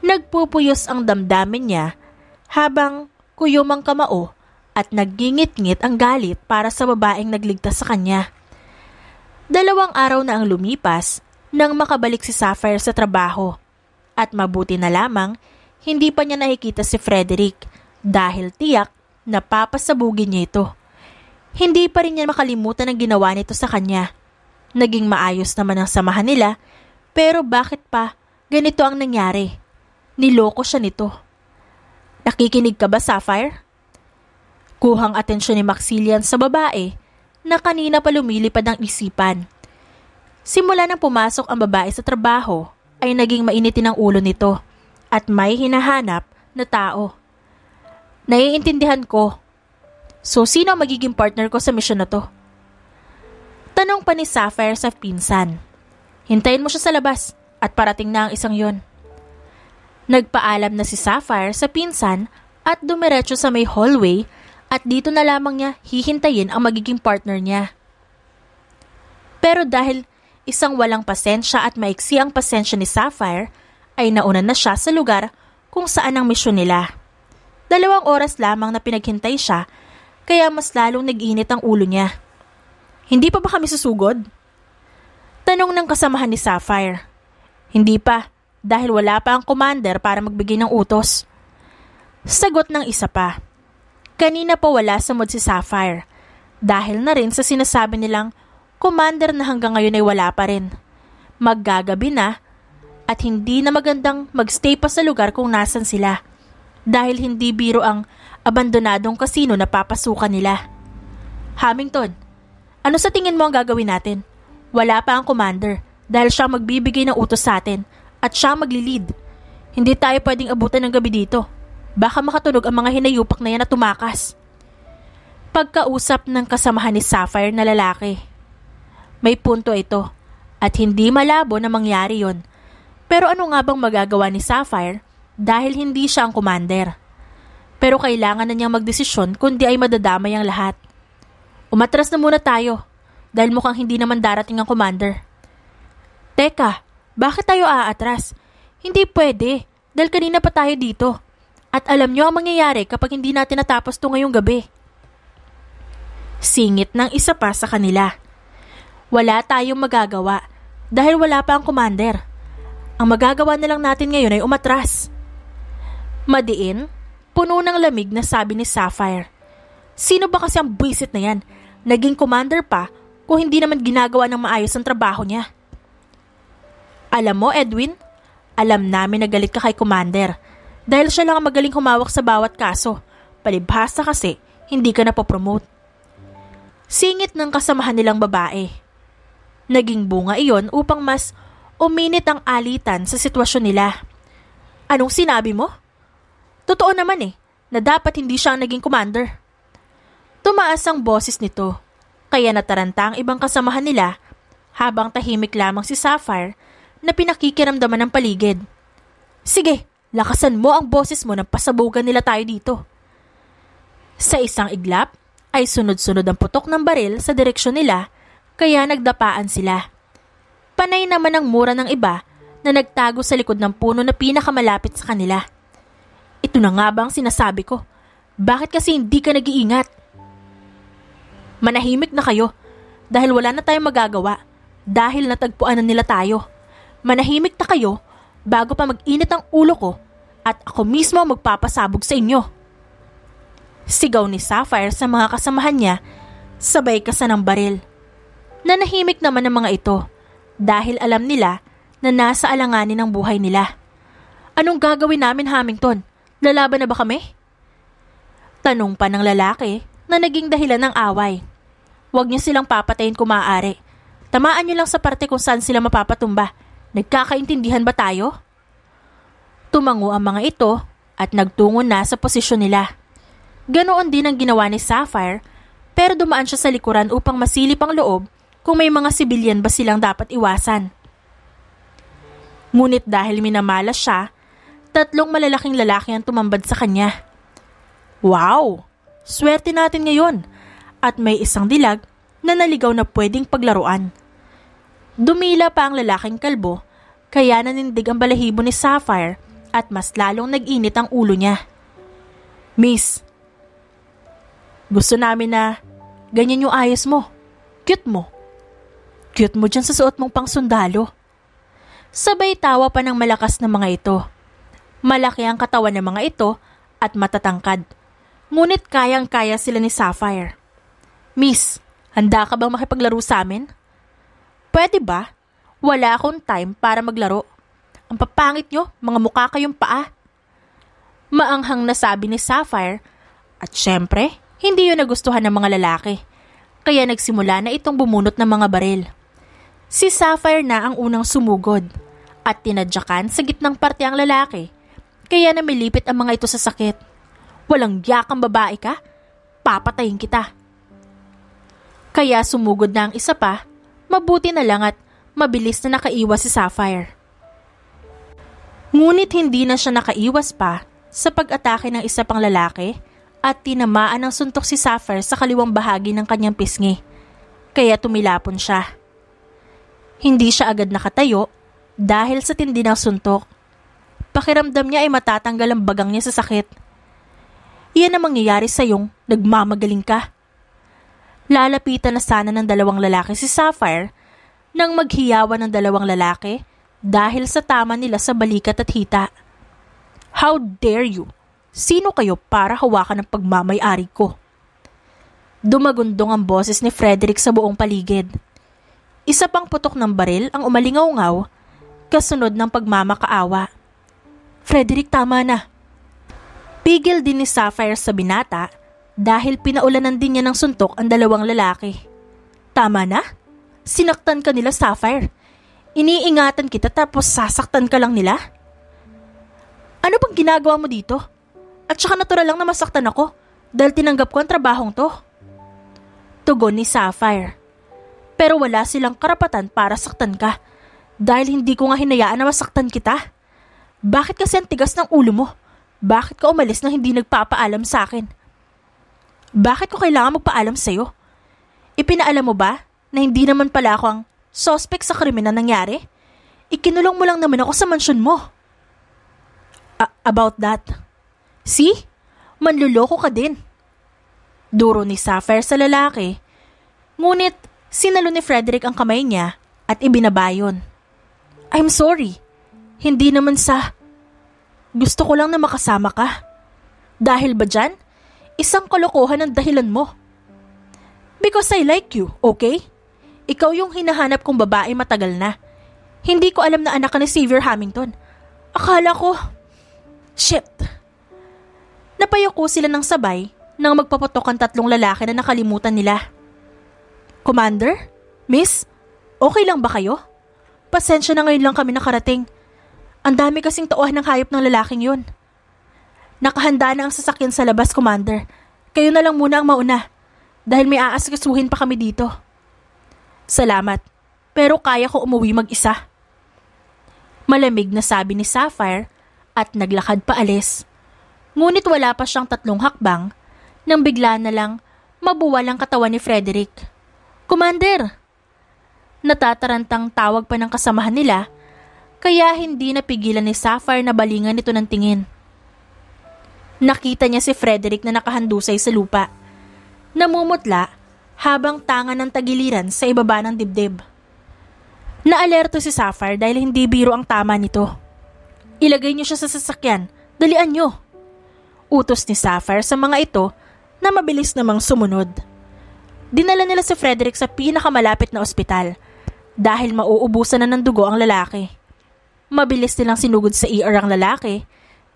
Nagpupuyos ang damdamin niya habang kuyumang kamao at naggingit-ngit ang galit para sa babaeng nagligtas sa kanya. Dalawang araw na ang lumipas nang makabalik si Sapphire sa trabaho at mabuti na lamang hindi pa niya nakikita si Frederick dahil tiyak na papasabugin niya ito. Hindi pa rin niya makalimutan ang ginawa nito sa kanya. Naging maayos naman ang samahan nila pero bakit pa ganito ang nangyari? Niloko siya nito. Nakikinig ka ba, Sapphire? Kuhang atensyon ni Maxilian sa babae na kanina pa lumilipad ang isipan. Simula nang pumasok ang babae sa trabaho, ay naging mainitin ang ulo nito at may hinahanap na tao. Naiintindihan ko. So sino ang magiging partner ko sa misyon na to? Tanong pa ni Sapphire sa pinsan. Hintayin mo siya sa labas at parating na ang isang yon. Nagpaalam na si Sapphire sa pinsan at dumiretso sa may hallway at dito na lamang niya hihintayin ang magiging partner niya. Pero dahil isang walang pasensya at maiksi ang pasensya ni Sapphire, ay nauna na siya sa lugar kung saan ang misyon nila. Dalawang oras lamang na pinaghintay siya kaya mas lalong nag-init ang ulo niya. Hindi pa ba kami susugod? Tanong ng kasamahan ni Sapphire. Hindi pa dahil wala pa ang commander para magbigay ng utos. Sagot ng isa pa. Kanina pa wala sa mood si Sapphire dahil na rin sa sinasabi nilang commander na hanggang ngayon ay wala pa rin. Maggagabi na at hindi na magandang magstay pa sa lugar kung nasan sila dahil hindi biro ang abandonadong kasino na papasukan nila. Hamilton, ano sa tingin mo ang gagawin natin? Wala pa ang commander dahil siya magbibigay ng utos sa atin at siya maglilid. Hindi tayo pwedeng abutan ng gabi dito. Baka makatunog ang mga hinayupak na yan na tumakas. Pagkausap ng kasamahan ni Sapphire na lalaki. May punto ito at hindi malabo na mangyari yon. Pero ano nga bang magagawa ni Sapphire dahil hindi siya ang commander? Pero kailangan na niyang magdesisyon kundi ay madadamay ang lahat. Umatras na muna tayo dahil mukhang hindi naman darating ang commander. Teka, bakit tayo aatras? Hindi pwede, dahil kanina pa tayo dito. At alam nyo ang mangyayari kapag hindi natin natapos to ngayong gabi. Singit ng isa pa sa kanila. Wala tayong magagawa dahil wala pa ang commander. Ang magagawa na lang natin ngayon ay umatras. Madiin, puno ng lamig na sabi ni Sapphire. Sino ba kasi ang buisit na yan? Naging commander pa kung hindi naman ginagawa ng maayos ang trabaho niya. Alam mo, Edwin, alam namin na galit ka kay Commander dahil siya lang ang magaling humawak sa bawat kaso. Palibhasa kasi, hindi ka na napopromote. Singit ng kasamahan nilang babae. Naging bunga iyon upang mas uminit ang alitan sa sitwasyon nila. Anong sinabi mo? Totoo naman eh, na dapat hindi siya ang naging commander. Tumaas ang boses nito, kaya nataranta ang ibang kasamahan nila habang tahimik lamang si Sapphire na pinakikiramdaman ng paligid. Sige, lakasan mo ang boses mo nang pasabugan nila tayo dito. Sa isang iglap, ay sunod-sunod ang putok ng baril sa direksyon nila kaya nagdapaan sila. Panay naman ang mura ng iba na nagtago sa likod ng puno na pinakamalapit sa kanila. Ito na nga ba ang sinasabi ko? Bakit kasi hindi ka nag-iingat? Manahimik na kayo dahil wala na tayong magagawa dahil natagpuan na nila tayo. Manahimik na kayo bago pa mag-init ang ulo ko at ako mismo magpapasabog sa inyo. Sigaw ni Sapphire sa mga kasamahan niya, sabay kasa ng baril. Nanahimik naman ang mga ito dahil alam nila na nasa alanganin ang buhay nila. Anong gagawin namin Hamilton? Lalaban na ba kami? Tanong pa ng lalaki na naging dahilan ng away. Huwag niyo silang papatayin kung maaari. Tamaan niyo lang sa parte kung saan sila mapapatumba Nagkakaintindihan ba tayo? Tumango ang mga ito at nagtungo na sa posisyon nila. Ganoon din ang ginawa ni Sapphire pero dumaan siya sa likuran upang masilip ang loob kung may mga sibilyan ba silang dapat iwasan. Ngunit dahil minamala siya, tatlong malalaking lalaki ang tumambad sa kanya. Wow! Swerte natin ngayon at may isang dilag na naligaw na pwedeng paglaruan. Dumila pa ang lalaking kalbo, kaya nanindig ang balahibo ni Sapphire at mas lalong nag-init ang ulo niya. Miss, gusto namin na ganyan yung ayos mo. Cute mo. Cute mo dyan sa suot mong pangsundalo. Sabay tawa pa ng malakas ng mga ito. Malaki ang katawan ng mga ito at matatangkad. Ngunit kayang-kaya sila ni Sapphire. Miss, handa ka bang makipaglaro sa amin? Pwede ba? Wala akong time para maglaro. Ang papangit nyo, mga mukha kayong paa. Maanghang nasabi ni Sapphire at syempre, hindi yun nagustuhan ng mga lalaki. Kaya nagsimula na itong bumunot ng mga baril. Si Sapphire na ang unang sumugod at tinadyakan sa gitnang parte ang lalaki. Kaya namilipit ang mga ito sa sakit. Walang yakang babae ka? Papatayin kita. Kaya sumugod na ang isa pa Mabuti na lang at mabilis na nakaiwas si Sapphire. Ngunit hindi na siya nakaiwas pa sa pag-atake ng isa pang lalaki at tinamaan ng suntok si Sapphire sa kaliwang bahagi ng kanyang pisngi. Kaya tumilapon siya. Hindi siya agad nakatayo dahil sa tindi ng suntok. Pakiramdam niya ay matatanggal ang bagang niya sa sakit. Iyan ang mangyayari sa iyong nagmamagaling ka. Lalapitan na sana ng dalawang lalaki si Sapphire nang maghiyawan ng dalawang lalaki dahil sa tama nila sa balikat at hita. How dare you? Sino kayo para hawakan ang pagmamayari ko? Dumagundong ang boses ni Frederick sa buong paligid. Isa pang putok ng baril ang umalingaw kasunod ng pagmamakaawa. Frederick, tama na. Pigil din ni Sapphire sa binata dahil pinaulanan din niya ng suntok ang dalawang lalaki. Tama na? Sinaktan ka nila, Sapphire. Iniingatan kita tapos sasaktan ka lang nila? Ano bang ginagawa mo dito? At saka natural lang na masaktan ako dahil tinanggap ko ang trabahong to. Tugon ni Sapphire. Pero wala silang karapatan para saktan ka dahil hindi ko nga hinayaan na masaktan kita. Bakit kasi ang tigas ng ulo mo? Bakit ka umalis nang hindi nagpapaalam sa akin? Bakit ko kailangan magpaalam sa'yo? Ipinaalam mo ba na hindi naman pala ako ang suspect sa krimen na nangyari? Ikinulong mo lang naman ako sa mansyon mo. A- about that. See? Manluloko ka din. Duro ni Sapphire sa lalaki. Ngunit sinalo ni Frederick ang kamay niya at ibinabayon. I'm sorry. Hindi naman sa... Gusto ko lang na makasama ka. Dahil ba dyan? Isang kalokohan ang dahilan mo. Because I like you, okay? Ikaw yung hinahanap kong babae matagal na. Hindi ko alam na anak ka ni Xavier Hamilton. Akala ko... Shit. Napayuko sila ng sabay nang magpapotok ang tatlong lalaki na nakalimutan nila. Commander? Miss? Okay lang ba kayo? Pasensya na ngayon lang kami nakarating. Ang dami kasing tauhan ng hayop ng lalaking yun. Nakahanda na ang sasakyan sa labas, Commander. Kayo na lang muna ang mauna. Dahil may aasikasuhin pa kami dito. Salamat. Pero kaya ko umuwi mag-isa. Malamig na sabi ni Sapphire at naglakad pa alis. Ngunit wala pa siyang tatlong hakbang nang bigla na lang mabuwal ang katawan ni Frederick. Commander! Natatarantang tawag pa ng kasamahan nila kaya hindi napigilan ni Sapphire na balingan ito ng tingin nakita niya si Frederick na nakahandusay sa lupa. Namumutla habang tanga ng tagiliran sa ibaba ng dibdib. Naalerto si Sapphire dahil hindi biro ang tama nito. Ilagay niyo siya sa sasakyan, dalian niyo. Utos ni Sapphire sa mga ito na mabilis namang sumunod. Dinala nila si Frederick sa pinakamalapit na ospital dahil mauubusan na ng dugo ang lalaki. Mabilis nilang sinugod sa ER ang lalaki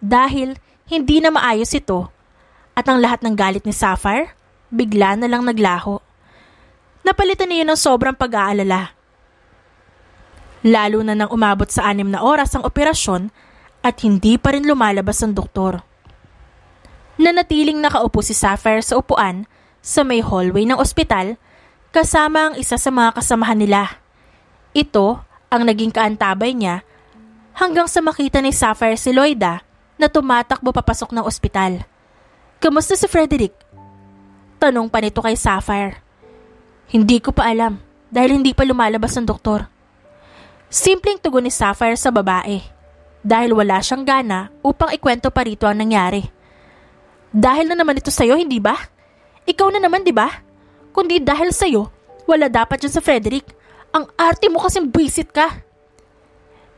dahil hindi na maayos ito at ang lahat ng galit ni Sapphire bigla na lang naglaho. Napalitan niya ng sobrang pag-aalala. Lalo na nang umabot sa anim na oras ang operasyon at hindi pa rin lumalabas ang doktor. Nanatiling nakaupo si Sapphire sa upuan sa may hallway ng ospital kasama ang isa sa mga kasamahan nila. Ito ang naging kaantabay niya hanggang sa makita ni Sapphire si Loida na tumatakbo papasok ng ospital. Kamusta si Frederick? Tanong pa nito kay Sapphire. Hindi ko pa alam dahil hindi pa lumalabas ang doktor. Simpleng tugon ni Sapphire sa babae dahil wala siyang gana upang ikwento pa rito ang nangyari. Dahil na naman ito sa'yo, hindi ba? Ikaw na naman, di ba? Kundi dahil sa'yo, wala dapat yan sa Frederick. Ang arte mo kasing buisit ka.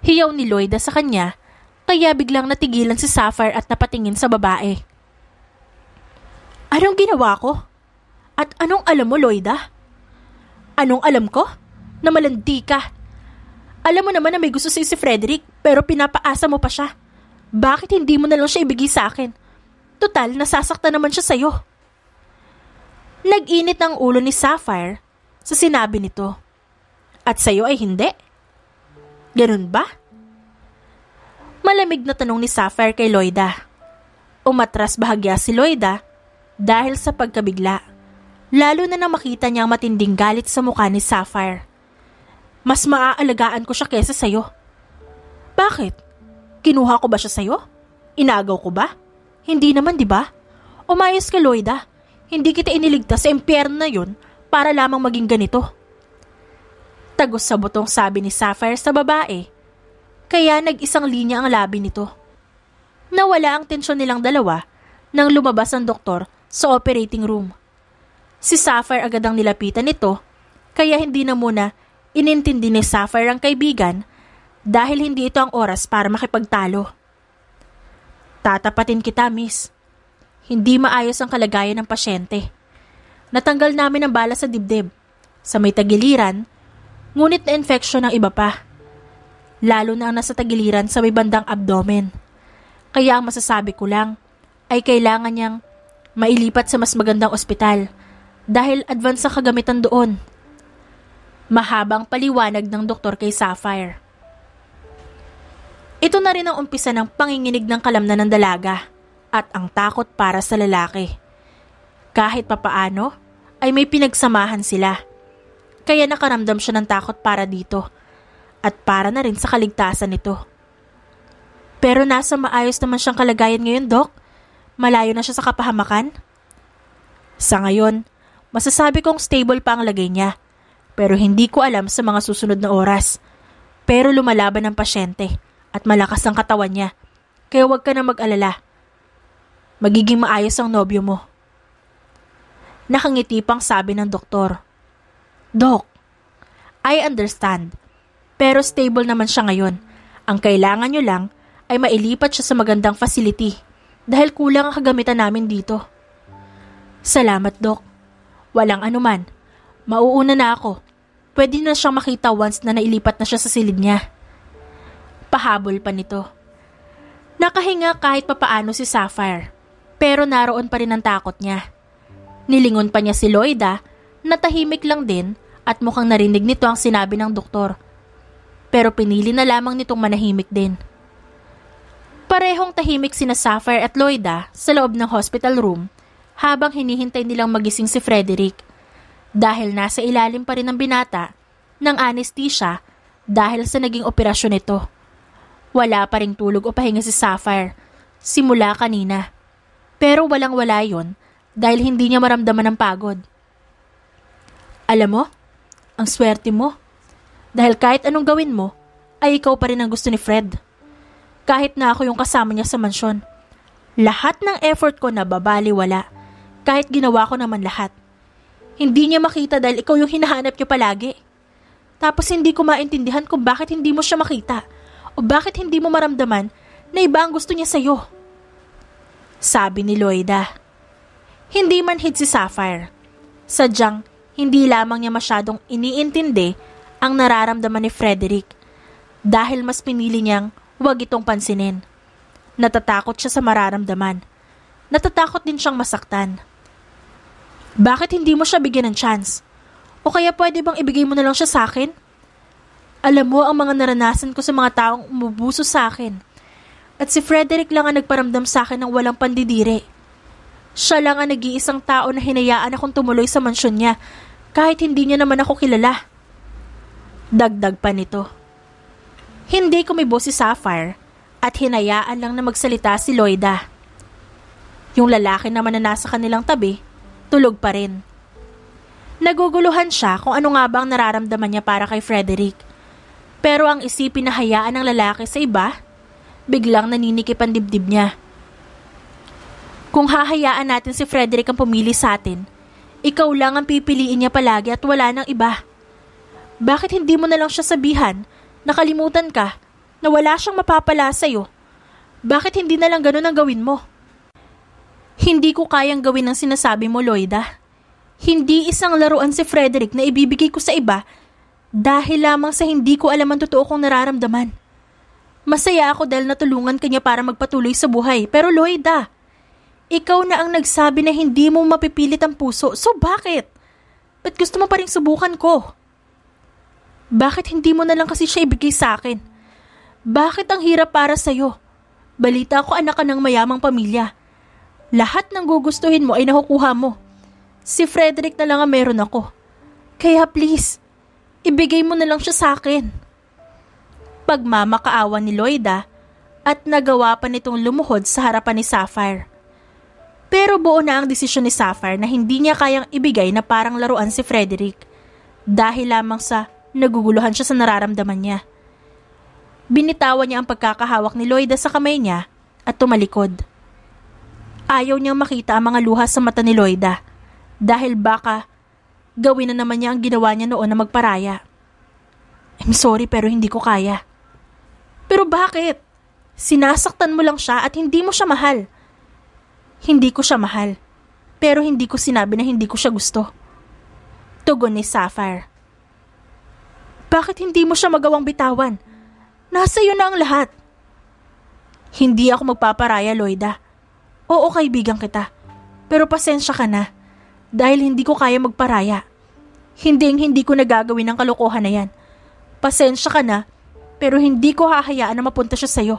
Hiyaw ni Lloyda sa kanya kaya biglang natigilan si Sapphire at napatingin sa babae. Anong ginawa ko? At anong alam mo, Loida? Anong alam ko? Na malandi ka. Alam mo naman na may gusto sa'yo si Frederick, pero pinapaasa mo pa siya. Bakit hindi mo na lang siya ibigay sa akin? Total, nasasakta naman siya sa'yo. Nag-init ang ulo ni Sapphire sa sinabi nito. At sa'yo ay hindi? Ganun ba? Malamig na tanong ni Sapphire kay Loida. Umatras bahagya si Loida dahil sa pagkabigla. Lalo na nang makita niya ang matinding galit sa mukha ni Sapphire. Mas maaalagaan ko siya kesa sa'yo. Bakit? Kinuha ko ba siya sa'yo? Inagaw ko ba? Hindi naman, di ba? Umayos ka, Loida. Hindi kita iniligtas sa impyerno na yun para lamang maging ganito. Tagos sa butong sabi ni Sapphire sa babae kaya nag-isang linya ang labi nito. Nawala ang tensyon nilang dalawa nang lumabas ang doktor sa operating room. Si Sapphire agad ang nilapitan nito kaya hindi na muna inintindi ni Sapphire ang kaibigan dahil hindi ito ang oras para makipagtalo. Tatapatin kita, miss. Hindi maayos ang kalagayan ng pasyente. Natanggal namin ang bala sa dibdib, sa may tagiliran, ngunit na infeksyon ang iba pa lalo na ang nasa tagiliran sa may bandang abdomen. Kaya ang masasabi ko lang ay kailangan niyang mailipat sa mas magandang ospital dahil advance sa kagamitan doon. Mahabang paliwanag ng doktor kay Sapphire. Ito na rin ang umpisa ng panginginig ng kalamnan ng dalaga at ang takot para sa lalaki. Kahit papaano, ay may pinagsamahan sila. Kaya nakaramdam siya ng takot para dito at para na rin sa kaligtasan nito. Pero nasa maayos naman siyang kalagayan ngayon, Doc. Malayo na siya sa kapahamakan. Sa ngayon, masasabi kong stable pa ang lagay niya. Pero hindi ko alam sa mga susunod na oras. Pero lumalaban ang pasyente at malakas ang katawan niya. Kaya huwag ka na mag-alala. Magiging maayos ang nobyo mo. Nakangiti pang sabi ng doktor. Dok, I understand pero stable naman siya ngayon. Ang kailangan nyo lang ay mailipat siya sa magandang facility dahil kulang ang kagamitan namin dito. Salamat, Dok. Walang anuman. Mauuna na ako. Pwede na siyang makita once na nailipat na siya sa silid niya. Pahabol pa nito. Nakahinga kahit papaano si Sapphire, pero naroon pa rin ang takot niya. Nilingon pa niya si Loida na tahimik lang din at mukhang narinig nito ang sinabi ng doktor pero pinili na lamang nitong manahimik din. Parehong tahimik sina Sapphire at Loida sa loob ng hospital room habang hinihintay nilang magising si Frederick dahil nasa ilalim pa rin ng binata ng anesthesia dahil sa naging operasyon nito. Wala pa ring tulog o pahinga si Sapphire simula kanina. Pero walang-wala yon dahil hindi niya maramdaman ng pagod. Alam mo, ang swerte mo. Dahil kahit anong gawin mo, ay ikaw pa rin ang gusto ni Fred. Kahit na ako yung kasama niya sa mansyon. Lahat ng effort ko na wala. Kahit ginawa ko naman lahat. Hindi niya makita dahil ikaw yung hinahanap niya palagi. Tapos hindi ko maintindihan kung bakit hindi mo siya makita o bakit hindi mo maramdaman na iba ang gusto niya sa'yo. Sabi ni Loida. Hindi man hit si Sapphire. Sadyang hindi lamang niya masyadong iniintindi ang nararamdaman ni Frederick dahil mas pinili niyang huwag itong pansinin. Natatakot siya sa mararamdaman. Natatakot din siyang masaktan. Bakit hindi mo siya bigyan ng chance? O kaya pwede bang ibigay mo na lang siya sa akin? Alam mo ang mga naranasan ko sa mga taong umubuso sa akin. At si Frederick lang ang nagparamdam sa akin ng walang pandidiri. Siya lang ang nag-iisang tao na hinayaan akong tumuloy sa mansyon niya kahit hindi niya naman ako kilala. Dagdag pa nito. Hindi kumibo si Sapphire at hinayaan lang na magsalita si Loida. Yung lalaki naman na nasa kanilang tabi, tulog pa rin. Naguguluhan siya kung ano nga ba ang nararamdaman niya para kay Frederick. Pero ang isipin na hayaan ng lalaki sa iba, biglang naninikip ang dibdib niya. Kung hahayaan natin si Frederick ang pumili sa atin, ikaw lang ang pipiliin niya palagi at wala nang iba. Bakit hindi mo na lang siya sabihan? Nakalimutan ka na wala siyang mapapala sa iyo. Bakit hindi na lang ganun ang gawin mo? Hindi ko kayang gawin ang sinasabi mo, Loida. Hindi isang laruan si Frederick na ibibigay ko sa iba dahil lamang sa hindi ko alam ang totoo kong nararamdaman. Masaya ako dahil natulungan kanya para magpatuloy sa buhay. Pero Loida, ikaw na ang nagsabi na hindi mo mapipilit ang puso. So bakit? Ba't gusto mo pa rin subukan ko? Bakit hindi mo na lang kasi siya ibigay sa akin? Bakit ang hirap para sa iyo? Balita ko anak ka ng mayamang pamilya. Lahat ng gugustuhin mo ay nakukuha mo. Si Frederick na lang ang meron ako. Kaya please, ibigay mo na lang siya sa akin. Pagmamakaawa ni Loida at nagawa pa nitong lumuhod sa harapan ni Sapphire. Pero buo na ang desisyon ni Sapphire na hindi niya kayang ibigay na parang laruan si Frederick dahil lamang sa Naguguluhan siya sa nararamdaman niya. Binitawan niya ang pagkakahawak ni Loida sa kamay niya at tumalikod. Ayaw niyang makita ang mga luha sa mata ni Loida dahil baka gawin na naman niya ang ginawa niya noon na magparaya. I'm sorry pero hindi ko kaya. Pero bakit? Sinasaktan mo lang siya at hindi mo siya mahal. Hindi ko siya mahal. Pero hindi ko sinabi na hindi ko siya gusto. Tugon ni Sapphire. Bakit hindi mo siya magawang bitawan? Nasa iyo na ang lahat. Hindi ako magpaparaya, Loida. Oo, kaibigan kita. Pero pasensya ka na. Dahil hindi ko kaya magparaya. Hindi hindi ko nagagawin ang kalokohan na yan. Pasensya ka na, pero hindi ko hahayaan na mapunta siya sa'yo.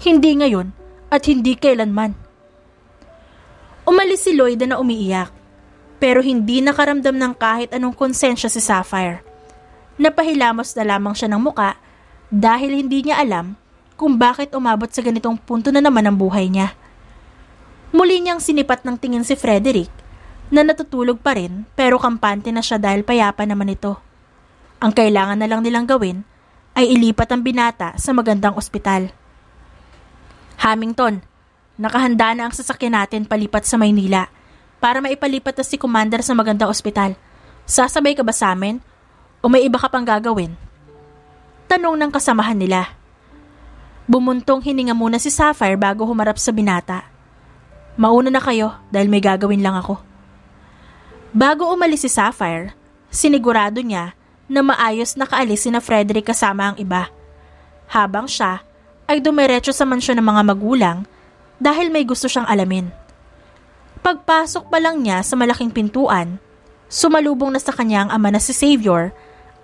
Hindi ngayon at hindi kailanman. Umalis si Lloyda na umiiyak, pero hindi nakaramdam ng kahit anong konsensya si Sapphire napahilamos na lamang siya ng muka dahil hindi niya alam kung bakit umabot sa ganitong punto na naman ang buhay niya. Muli niyang sinipat ng tingin si Frederick na natutulog pa rin pero kampante na siya dahil payapa naman ito. Ang kailangan na lang nilang gawin ay ilipat ang binata sa magandang ospital. Hamilton, nakahanda na ang sasakyan natin palipat sa Maynila para maipalipat na si Commander sa magandang ospital. Sasabay ka ba sa amin o may iba ka pang gagawin? Tanong ng kasamahan nila. Bumuntong hininga muna si Sapphire bago humarap sa binata. Mauna na kayo dahil may gagawin lang ako. Bago umalis si Sapphire, sinigurado niya na maayos nakaalis si na Frederick kasama ang iba. Habang siya ay dumiretso sa mansyon ng mga magulang dahil may gusto siyang alamin. Pagpasok pa lang niya sa malaking pintuan, sumalubong na sa kanya ang ama na si Savior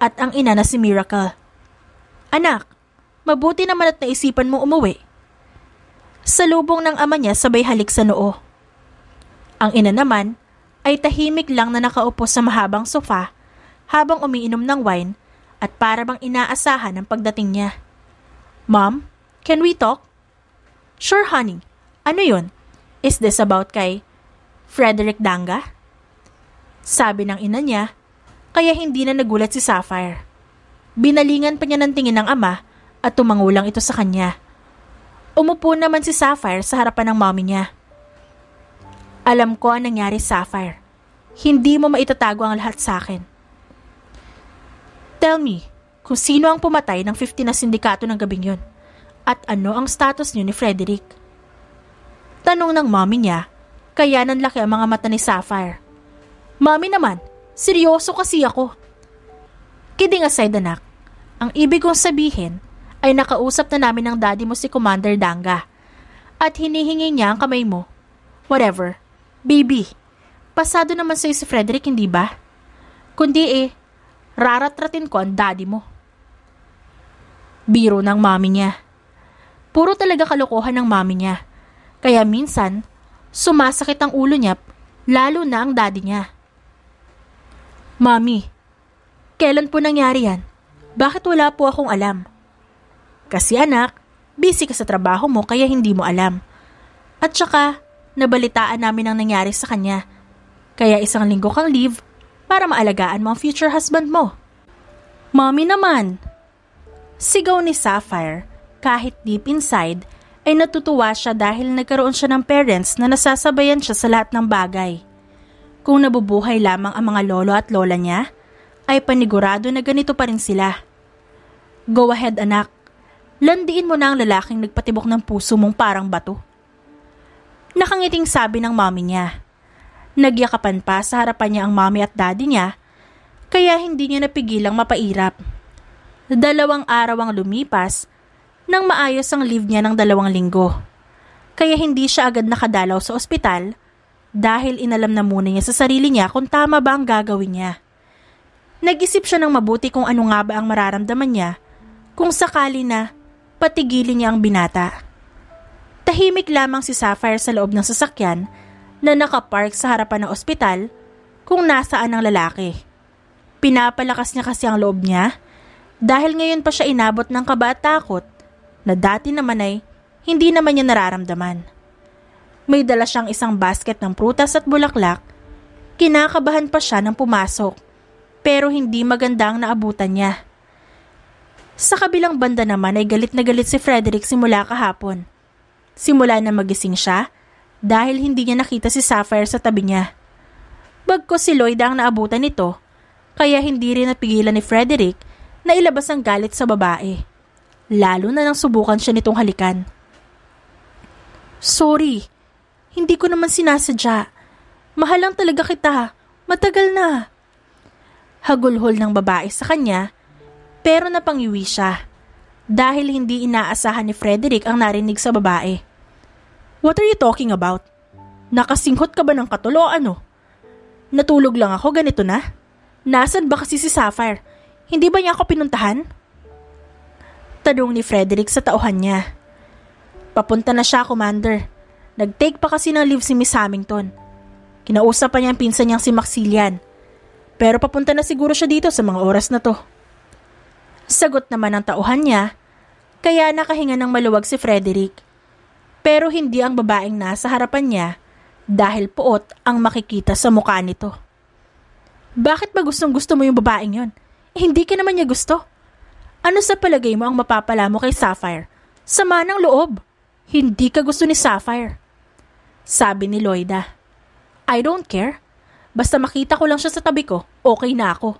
at ang ina na si Miracle. Anak, mabuti naman at naisipan mo umuwi. Sa lubong ng ama niya sabay halik sa noo. Ang ina naman ay tahimik lang na nakaupo sa mahabang sofa habang umiinom ng wine at para bang inaasahan ang pagdating niya. Mom, can we talk? Sure honey, ano yun? Is this about kay Frederick Danga? Sabi ng ina niya kaya hindi na nagulat si Sapphire. Binalingan pa niya ng tingin ng ama at tumangulang ito sa kanya. Umupo naman si Sapphire sa harapan ng mommy niya. Alam ko ang nangyari, Sapphire. Hindi mo maitatago ang lahat sa akin. Tell me, kung sino ang pumatay ng 50 na sindikato ng gabing yon at ano ang status niyo ni Frederick. Tanong ng mommy niya, kaya nanlaki ang mga mata ni Sapphire. Mommy naman, Seryoso kasi ako. Kidding aside anak, ang ibig kong sabihin ay nakausap na namin ng daddy mo si Commander Danga at hinihingi niya ang kamay mo. Whatever. Baby, pasado naman sa'yo si Frederick, hindi ba? Kundi eh, raratratin ko ang daddy mo. Biro ng mami niya. Puro talaga kalokohan ng mami niya. Kaya minsan, sumasakit ang ulo niya, lalo na ang daddy niya. Mami, kailan po nangyari yan? Bakit wala po akong alam? Kasi anak, busy ka sa trabaho mo kaya hindi mo alam. At saka, nabalitaan namin ang nangyari sa kanya. Kaya isang linggo kang leave para maalagaan mo ang future husband mo. Mami naman! Sigaw ni Sapphire, kahit deep inside, ay natutuwa siya dahil nagkaroon siya ng parents na nasasabayan siya sa lahat ng bagay. Kung nabubuhay lamang ang mga lolo at lola niya, ay panigurado na ganito pa rin sila. Go ahead anak, landiin mo na ang lalaking nagpatibok ng puso mong parang bato. Nakangiting sabi ng mami niya. Nagyakapan pa sa harapan niya ang mami at daddy niya, kaya hindi niya napigilang mapairap. Dalawang araw ang lumipas nang maayos ang leave niya ng dalawang linggo. Kaya hindi siya agad nakadalaw sa ospital dahil inalam na muna niya sa sarili niya kung tama ba ang gagawin niya. Nag-isip siya ng mabuti kung ano nga ba ang mararamdaman niya kung sakali na patigilin niya ang binata. Tahimik lamang si Sapphire sa loob ng sasakyan na nakapark sa harapan ng ospital kung nasaan ang lalaki. Pinapalakas niya kasi ang loob niya dahil ngayon pa siya inabot ng kaba at takot na dati naman ay hindi naman niya nararamdaman. May dala siyang isang basket ng prutas at bulaklak. Kinakabahan pa siya nang pumasok, pero hindi maganda ang naabutan niya. Sa kabilang banda naman ay galit na galit si Frederick simula kahapon. Simula na magising siya dahil hindi niya nakita si Sapphire sa tabi niya. Bagko si Lloyd ang naabutan nito, kaya hindi rin napigilan ni Frederick na ilabas ang galit sa babae. Lalo na nang subukan siya nitong halikan. Sorry, hindi ko naman sinasadya. Mahal lang talaga kita. Matagal na. Hagulhol ng babae sa kanya, pero napangiwi siya dahil hindi inaasahan ni Frederick ang narinig sa babae. What are you talking about? Nakasinghot ka ba ng katulo ano? Natulog lang ako, ganito na? Nasaan ba kasi si Sapphire? Hindi ba niya ako pinuntahan? Tanong ni Frederick sa tauhan niya. Papunta na siya, Commander. Nag-take pa kasi ng leave si Miss Hamilton. Kinausap pa niya ang pinsan niyang si Maxilian. Pero papunta na siguro siya dito sa mga oras na to. Sagot naman ang tauhan niya, kaya nakahinga ng maluwag si Frederick. Pero hindi ang babaeng nasa harapan niya dahil puot ang makikita sa mukha nito. Bakit ba gustong gusto mo yung babaeng yon? Eh, hindi ka naman niya gusto. Ano sa palagay mo ang mapapala mo kay Sapphire? Sama ng loob. Hindi ka gusto ni Sapphire sabi ni Loida. I don't care. Basta makita ko lang siya sa tabi ko, okay na ako.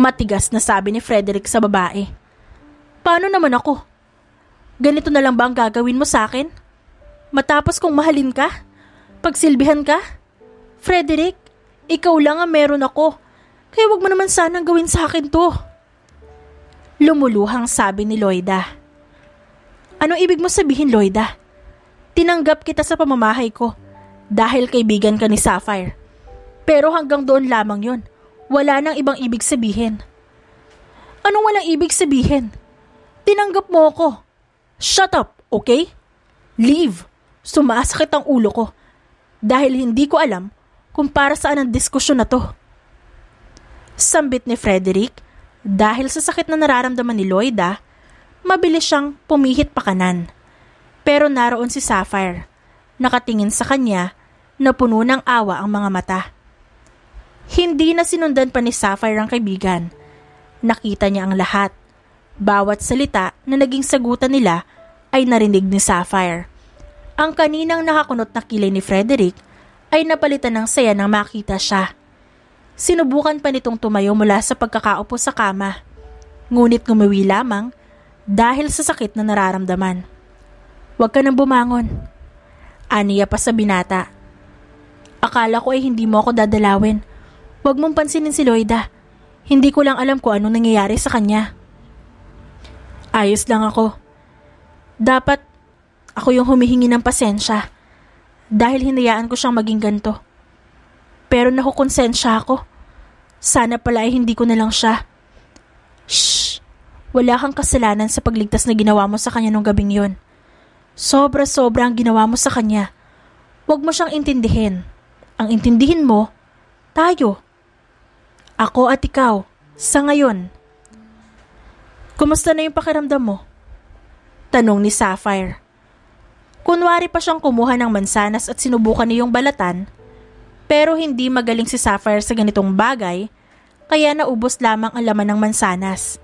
Matigas na sabi ni Frederick sa babae. Paano naman ako? Ganito na lang ba ang gagawin mo sa akin? Matapos kong mahalin ka? Pagsilbihan ka? Frederick, ikaw lang ang meron ako. Kaya wag mo naman sanang gawin sa akin to. Lumuluhang sabi ni Loida. Anong ibig mo sabihin, Loida? Tinanggap kita sa pamamahay ko dahil kaibigan ka ni Sapphire. Pero hanggang doon lamang yon. Wala nang ibang ibig sabihin. Anong walang ibig sabihin? Tinanggap mo ako. Shut up, okay? Leave. Sumasakit ang ulo ko. Dahil hindi ko alam kung para saan ang diskusyon na to. Sambit ni Frederick, dahil sa sakit na nararamdaman ni Lloyda, mabilis siyang pumihit pa kanan. Pero naroon si Sapphire. Nakatingin sa kanya na puno ng awa ang mga mata. Hindi na sinundan pa ni Sapphire ang kaibigan. Nakita niya ang lahat. Bawat salita na naging sagutan nila ay narinig ni Sapphire. Ang kaninang nakakunot na kilay ni Frederick ay napalitan ng saya nang makita siya. Sinubukan pa nitong tumayo mula sa pagkakaupo sa kama. Ngunit gumawi lamang dahil sa sakit na nararamdaman. Huwag ka nang bumangon. Aniya pa sa binata. Akala ko ay hindi mo ako dadalawin. Huwag mong pansinin si Loida. Hindi ko lang alam kung anong nangyayari sa kanya. Ayos lang ako. Dapat ako yung humihingi ng pasensya dahil hinayaan ko siyang maging ganto. Pero nakukonsensya ako. Sana pala ay hindi ko na lang siya. Shh! Wala kang kasalanan sa pagligtas na ginawa mo sa kanya nung gabing yon. Sobra-sobra ang ginawa mo sa kanya. Huwag mo siyang intindihin. Ang intindihin mo, tayo. Ako at ikaw, sa ngayon. Kumusta na yung pakiramdam mo? Tanong ni Sapphire. Kunwari pa siyang kumuha ng mansanas at sinubukan niyong balatan, pero hindi magaling si Sapphire sa ganitong bagay, kaya naubos lamang ang laman ng mansanas.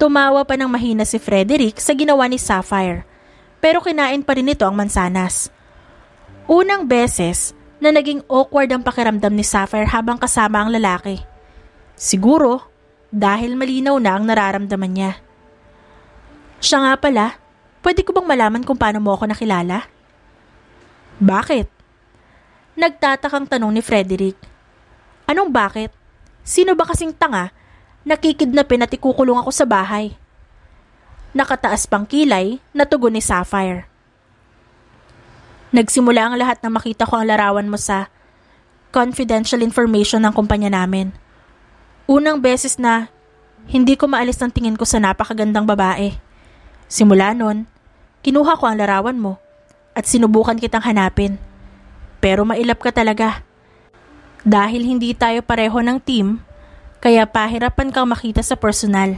Tumawa pa ng mahina si Frederick sa ginawa ni Sapphire pero kinain pa rin nito ang mansanas. Unang beses na naging awkward ang pakiramdam ni Sapphire habang kasama ang lalaki. Siguro dahil malinaw na ang nararamdaman niya. Siya nga pala, pwede ko bang malaman kung paano mo ako nakilala? Bakit? Nagtatakang tanong ni Frederick. Anong bakit? Sino ba kasing tanga? Nakikidnapin at ikukulong ako sa bahay nakataas pang kilay na tugon ni Sapphire. Nagsimula ang lahat nang makita ko ang larawan mo sa confidential information ng kumpanya namin. Unang beses na hindi ko maalis ng tingin ko sa napakagandang babae. Simula noon, kinuha ko ang larawan mo at sinubukan kitang hanapin. Pero mailap ka talaga. Dahil hindi tayo pareho ng team, kaya pahirapan kang makita sa personal.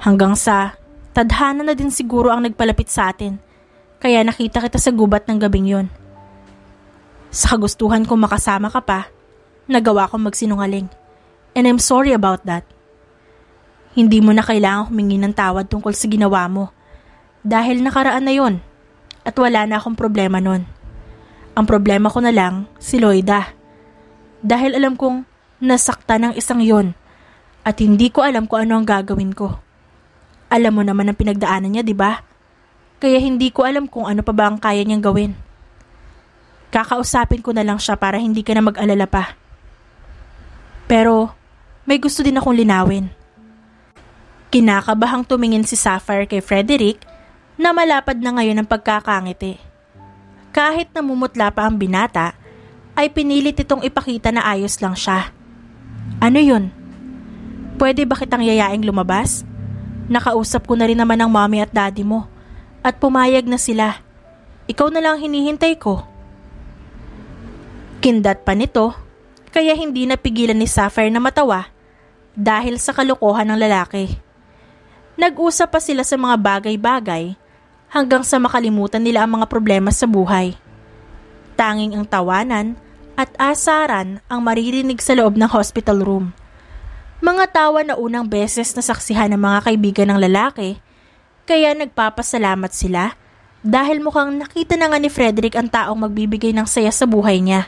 Hanggang sa Tadhana na din siguro ang nagpalapit sa atin. Kaya nakita kita sa gubat ng gabing yon. Sa kagustuhan kong makasama ka pa, nagawa kong magsinungaling. And I'm sorry about that. Hindi mo na kailangan humingi ng tawad tungkol sa ginawa mo. Dahil nakaraan na yon at wala na akong problema nun. Ang problema ko na lang, si Loida. Dahil alam kong nasaktan ng isang yon at hindi ko alam kung ano ang gagawin ko. Alam mo naman ang pinagdaanan niya, di ba? Kaya hindi ko alam kung ano pa ba ang kaya niyang gawin. Kakausapin ko na lang siya para hindi ka na mag-alala pa. Pero may gusto din akong linawin. Kinakabahang tumingin si Sapphire kay Frederick na malapad na ngayon ang pagkakangiti. Kahit namumutla pa ang binata, ay pinilit itong ipakita na ayos lang siya. Ano yun? Pwede ba kitang yayaing lumabas? Nakausap ko na rin naman ang mommy at daddy mo at pumayag na sila. Ikaw na lang hinihintay ko. Kindat pa nito kaya hindi napigilan ni Sapphire na matawa dahil sa kalokohan ng lalaki. Nag-usap pa sila sa mga bagay-bagay hanggang sa makalimutan nila ang mga problema sa buhay. Tanging ang tawanan at asaran ang maririnig sa loob ng hospital room. Mga tawa na unang beses na saksihan ng mga kaibigan ng lalaki, kaya nagpapasalamat sila dahil mukhang nakita na nga ni Frederick ang taong magbibigay ng saya sa buhay niya.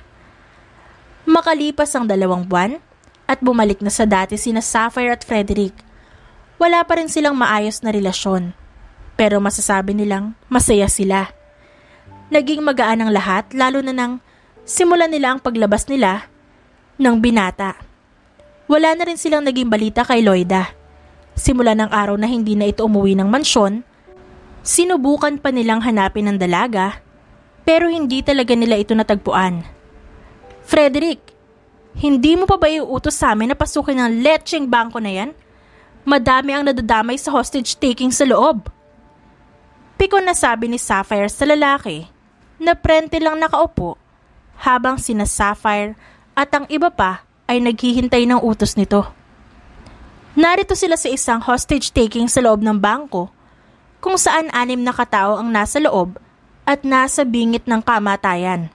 Makalipas ang dalawang buwan at bumalik na sa dati sina Sapphire at Frederick. Wala pa rin silang maayos na relasyon pero masasabi nilang masaya sila. Naging magaan ang lahat lalo na nang simulan nila ang paglabas nila ng binata wala na rin silang naging balita kay Loida. Simula ng araw na hindi na ito umuwi ng mansyon, sinubukan pa nilang hanapin ang dalaga pero hindi talaga nila ito natagpuan. Frederick, hindi mo pa ba iutos sa amin na pasukin ang lecheng bangko na yan? Madami ang nadadamay sa hostage taking sa loob. Piko na sabi ni Sapphire sa lalaki na prente lang nakaupo habang sina Sapphire at ang iba pa ay naghihintay ng utos nito. Narito sila sa isang hostage-taking sa loob ng bangko kung saan anim na katao ang nasa loob at nasa bingit ng kamatayan.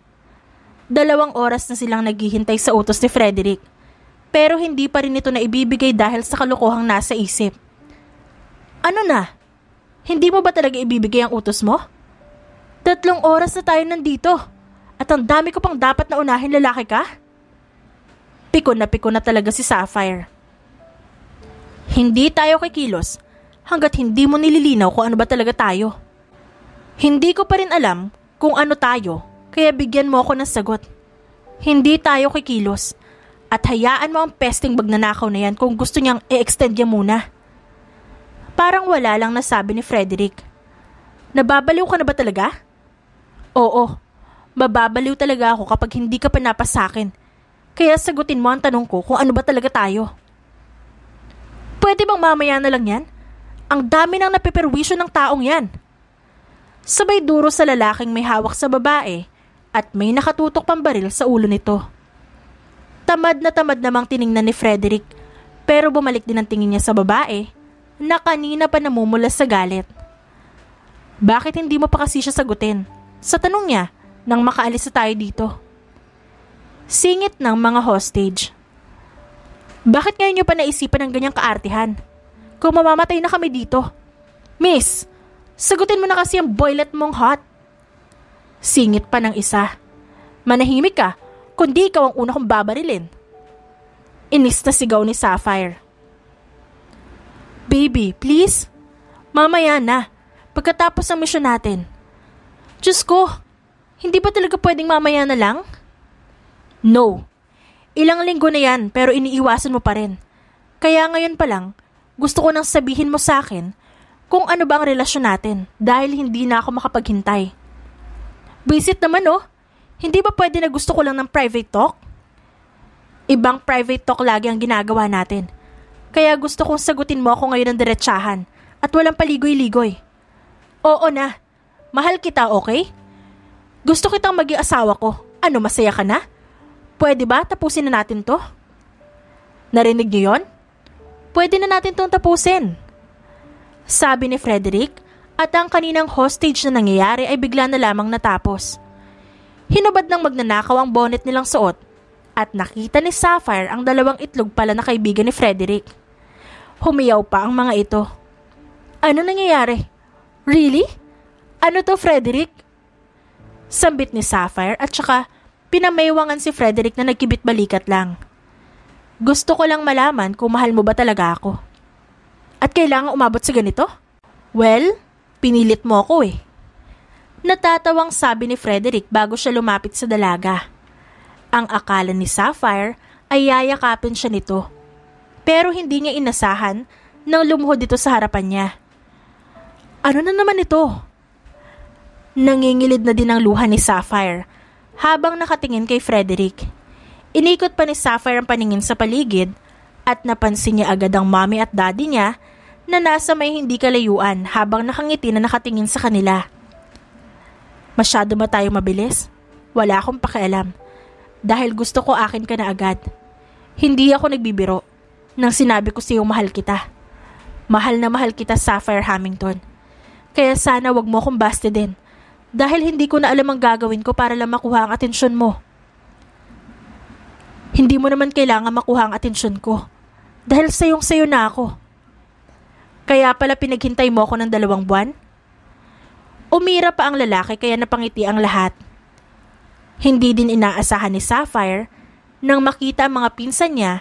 Dalawang oras na silang naghihintay sa utos ni Frederick pero hindi pa rin ito na ibibigay dahil sa kalokohang nasa isip. Ano na? Hindi mo ba talaga ibibigay ang utos mo? Tatlong oras na tayo nandito at ang dami ko pang dapat na unahin lalaki ka? Pikon na pikon na talaga si Sapphire. Hindi tayo kikilos hanggat hindi mo nililinaw kung ano ba talaga tayo. Hindi ko pa rin alam kung ano tayo kaya bigyan mo ako ng sagot. Hindi tayo kikilos at hayaan mo ang pesting bagnanakaw na yan kung gusto niyang i-extend niya muna. Parang wala lang nasabi ni Frederick. Nababaliw ka na ba talaga? Oo, mababaliw talaga ako kapag hindi ka pa napasakin kaya sagutin mo ang tanong ko kung ano ba talaga tayo. Pwede bang mamaya na lang yan? Ang dami nang napiperwisyo ng taong yan. Sabay duro sa lalaking may hawak sa babae at may nakatutok pang baril sa ulo nito. Tamad na tamad namang tiningnan ni Frederick pero bumalik din ang tingin niya sa babae na kanina pa namumula sa galit. Bakit hindi mo pa kasi siya sagutin? Sa tanong niya, nang makaalis na tayo dito. Singit ng mga hostage. Bakit ngayon nyo pa naisipan ng ganyang kaartihan? Kung mamamatay na kami dito. Miss, sagutin mo na kasi ang boylet mong hot. Singit pa ng isa. Manahimik ka, kundi ikaw ang una kong babarilin. Inis na sigaw ni Sapphire. Baby, please? Mamaya na, pagkatapos ng misyon natin. Diyos ko, hindi ba talaga pwedeng mamaya na lang? No. Ilang linggo na yan pero iniiwasan mo pa rin. Kaya ngayon pa lang, gusto ko nang sabihin mo sa akin kung ano ba ang relasyon natin dahil hindi na ako makapaghintay. Visit naman oh. Hindi ba pwede na gusto ko lang ng private talk? Ibang private talk lagi ang ginagawa natin. Kaya gusto kong sagutin mo ako ngayon ng diretsahan at walang paligoy-ligoy. Oo na. Mahal kita, okay? Gusto kitang maging asawa ko. Ano, masaya ka na? Pwede ba tapusin na natin to? Narinig niyo yon? Pwede na natin tong tapusin. Sabi ni Frederick at ang kaninang hostage na nangyayari ay bigla na lamang natapos. Hinubad ng magnanakaw ang bonnet nilang suot at nakita ni Sapphire ang dalawang itlog pala na kaibigan ni Frederick. Humiyaw pa ang mga ito. Ano nangyayari? Really? Ano to, Frederick? Sambit ni Sapphire at saka Pinamaywangan si Frederick na nagkibit-balikat lang. Gusto ko lang malaman kung mahal mo ba talaga ako. At kailangan umabot sa ganito? Well, pinilit mo ako eh. Natatawang sabi ni Frederick bago siya lumapit sa dalaga. Ang akala ni Sapphire ay yayakapin siya nito. Pero hindi niya inasahan nang lumuhod dito sa harapan niya. Ano na naman ito? Nangingilid na din ang luha ni Sapphire habang nakatingin kay Frederick. Inikot pa ni Sapphire ang paningin sa paligid at napansin niya agad ang mommy at daddy niya na nasa may hindi kalayuan habang nakangiti na nakatingin sa kanila. Masyado ba tayo mabilis? Wala akong pakialam. Dahil gusto ko akin ka na agad. Hindi ako nagbibiro nang sinabi ko sa'yo mahal kita. Mahal na mahal kita, Sapphire Hamilton. Kaya sana wag mo akong baste din dahil hindi ko na alam ang gagawin ko para lang makuha ang atensyon mo. Hindi mo naman kailangan makuha ang atensyon ko dahil sayong sayo na ako. Kaya pala pinaghintay mo ako ng dalawang buwan? Umira pa ang lalaki kaya napangiti ang lahat. Hindi din inaasahan ni Sapphire nang makita ang mga pinsan niya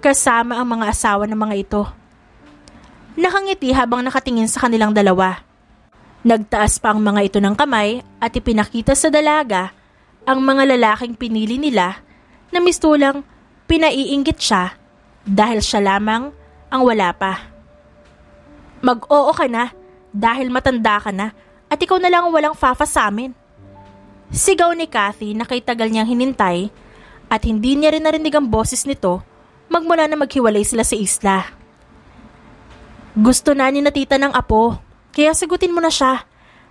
kasama ang mga asawa ng mga ito. Nakangiti habang nakatingin sa kanilang dalawa. Nagtaas pa ang mga ito ng kamay at ipinakita sa dalaga ang mga lalaking pinili nila na mistulang pinaiingit siya dahil siya lamang ang wala pa. Mag-oo ka na dahil matanda ka na at ikaw na lang ang walang fafa sa amin. Sigaw ni Kathy na kay tagal niyang hinintay at hindi niya rin narinig ang boses nito magmula na maghiwalay sila sa isla. Gusto na ni na tita ng apo kaya sagutin mo na siya.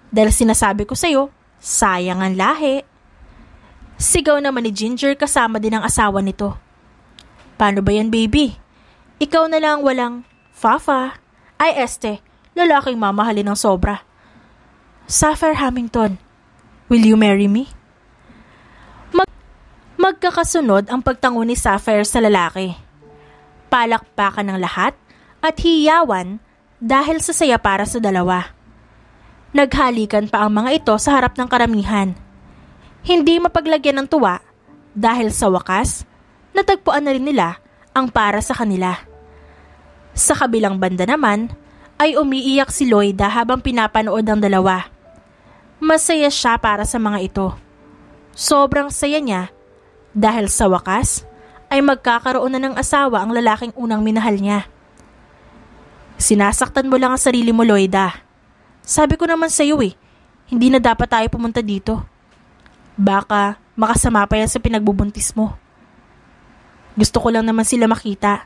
Dahil sinasabi ko sa'yo, sayang ang lahi. Sigaw naman ni Ginger kasama din ang asawa nito. Paano ba yan, baby? Ikaw na lang walang Fafa. Ay, este, lalaking mamahalin ng sobra. Safar Hamilton, will you marry me? Mag magkakasunod ang pagtango ni Sapphire sa lalaki. Palakpakan ng lahat at hiyawan dahil sa saya para sa dalawa. Naghalikan pa ang mga ito sa harap ng karamihan. Hindi mapaglagyan ng tuwa dahil sa wakas, natagpuan na rin nila ang para sa kanila. Sa kabilang banda naman, ay umiiyak si Lloyda habang pinapanood ang dalawa. Masaya siya para sa mga ito. Sobrang saya niya dahil sa wakas ay magkakaroon na ng asawa ang lalaking unang minahal niya. Sinasaktan mo lang ang sarili mo, Loida. Sabi ko naman sa'yo eh, hindi na dapat tayo pumunta dito. Baka makasama pa yan sa pinagbubuntis mo. Gusto ko lang naman sila makita.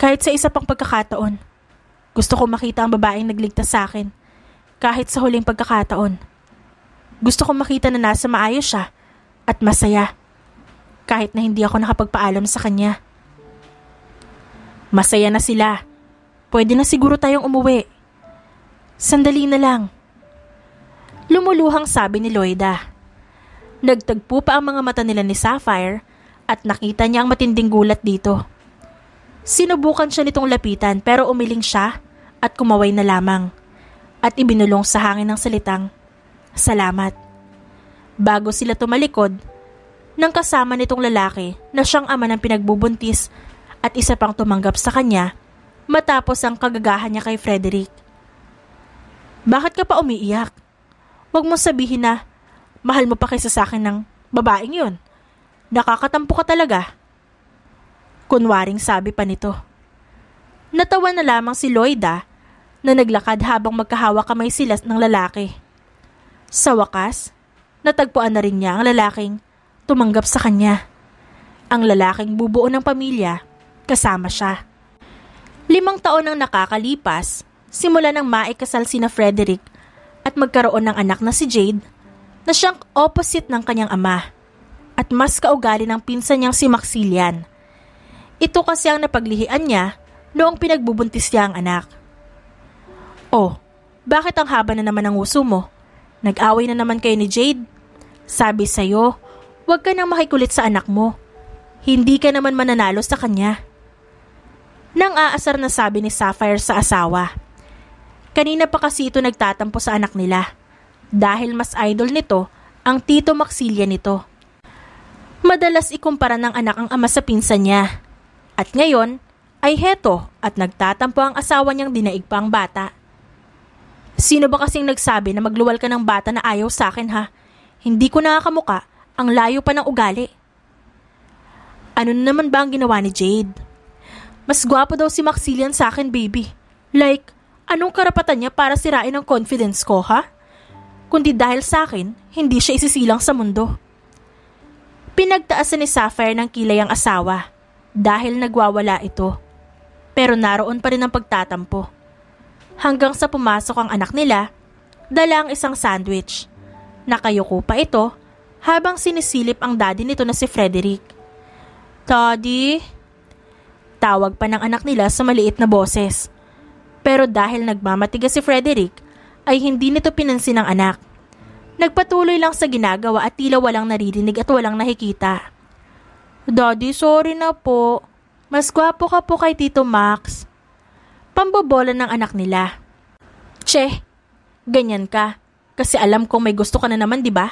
Kahit sa isa pang pagkakataon. Gusto ko makita ang babaeng nagligtas sa akin. Kahit sa huling pagkakataon. Gusto ko makita na nasa maayos siya at masaya. Kahit na hindi ako nakapagpaalam sa kanya. Masaya na sila Pwede na siguro tayong umuwi. Sandali na lang. Lumuluhang sabi ni Loida. Nagtagpo pa ang mga mata nila ni Sapphire at nakita niya ang matinding gulat dito. Sinubukan siya nitong lapitan pero umiling siya at kumaway na lamang at ibinulong sa hangin ng salitang, Salamat. Bago sila tumalikod, nang kasama nitong lalaki na siyang ama ng pinagbubuntis at isa pang tumanggap sa kanya matapos ang kagagahan niya kay Frederick. Bakit ka pa umiiyak? Huwag mo sabihin na mahal mo pa kaysa sa akin ng babaeng yun. Nakakatampo ka talaga. Kunwaring sabi pa nito. Natawa na lamang si Lloyda na naglakad habang magkahawa kamay sila ng lalaki. Sa wakas, natagpuan na rin niya ang lalaking tumanggap sa kanya. Ang lalaking bubuo ng pamilya kasama siya. Limang taon ang nakakalipas, simula nang maikasal sina Frederick at magkaroon ng anak na si Jade, na siyang opposite ng kanyang ama at mas kaugali ng pinsan niyang si Maxilian. Ito kasi ang napaglihian niya noong pinagbubuntis niya ang anak. Oh, bakit ang haba na naman ng uso mo? Nag-away na naman kayo ni Jade? Sabi sa'yo, huwag ka nang makikulit sa anak mo. Hindi ka naman mananalo sa kanya nang aasar na sabi ni Sapphire sa asawa. Kanina pa kasi ito nagtatampo sa anak nila dahil mas idol nito ang tito Maxilia nito. Madalas ikumpara ng anak ang ama sa pinsan niya. At ngayon ay heto at nagtatampo ang asawa niyang dinaig pa ang bata. Sino ba kasing nagsabi na magluwal ka ng bata na ayaw sa akin ha? Hindi ko nakakamuka ang layo pa ng ugali. Ano naman ba ang ginawa ni Jade? Mas gwapo daw si Maxilian sa akin, baby. Like, anong karapatan niya para sirain ang confidence ko, ha? Kundi dahil sa akin, hindi siya isisilang sa mundo. Pinagtaasan ni Sapphire ng kilay ang asawa dahil nagwawala ito. Pero naroon pa rin ang pagtatampo. Hanggang sa pumasok ang anak nila, dala ang isang sandwich. Nakayuko pa ito habang sinisilip ang daddy nito na si Frederick. Daddy, tawag pa ng anak nila sa maliit na boses. Pero dahil nagmamatiga si Frederick, ay hindi nito pinansin ang anak. Nagpatuloy lang sa ginagawa at tila walang naririnig at walang nakikita. Daddy, sorry na po. Mas gwapo ka po kay Tito Max. Pambobola ng anak nila. Che, ganyan ka. Kasi alam kong may gusto ka na naman, di ba?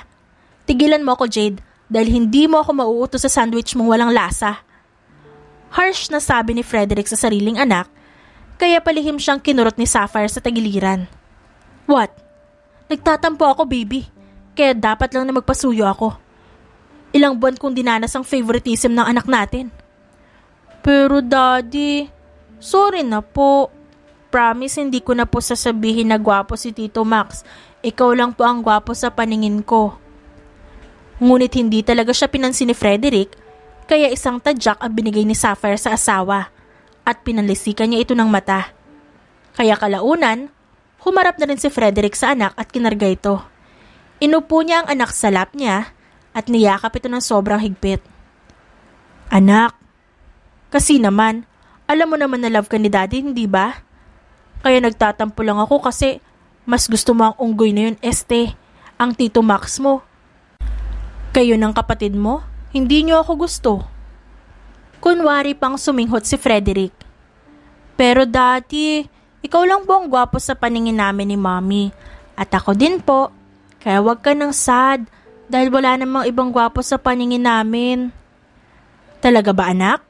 Tigilan mo ako, Jade, dahil hindi mo ako mauuto sa sandwich mong walang lasa. Harsh na sabi ni Frederick sa sariling anak, kaya palihim siyang kinurot ni Sapphire sa tagiliran. What? Nagtatampo ako, baby. Kaya dapat lang na magpasuyo ako. Ilang buwan kong dinanas ang favoritism ng anak natin. Pero daddy, sorry na po. Promise hindi ko na po sasabihin na gwapo si Tito Max. Ikaw lang po ang gwapo sa paningin ko. Ngunit hindi talaga siya pinansin ni Frederick kaya isang tadyak ang binigay ni Sapphire sa asawa at pinanlisikan niya ito ng mata. Kaya kalaunan, humarap na rin si Frederick sa anak at kinarga ito. Inupo niya ang anak sa lap niya at niyakap ito ng sobrang higpit. Anak, kasi naman, alam mo naman na love ka ni daddy, hindi ba? Kaya nagtatampo lang ako kasi mas gusto mo ang unggoy na yun, este, ang tito Max mo. Kayo ng kapatid mo? Hindi niyo ako gusto. Kunwari pang suminghot si Frederick. Pero dati, ikaw lang po ang gwapo sa paningin namin ni Mommy. At ako din po. Kaya wag ka nang sad dahil wala namang ibang gwapo sa paningin namin. Talaga ba anak?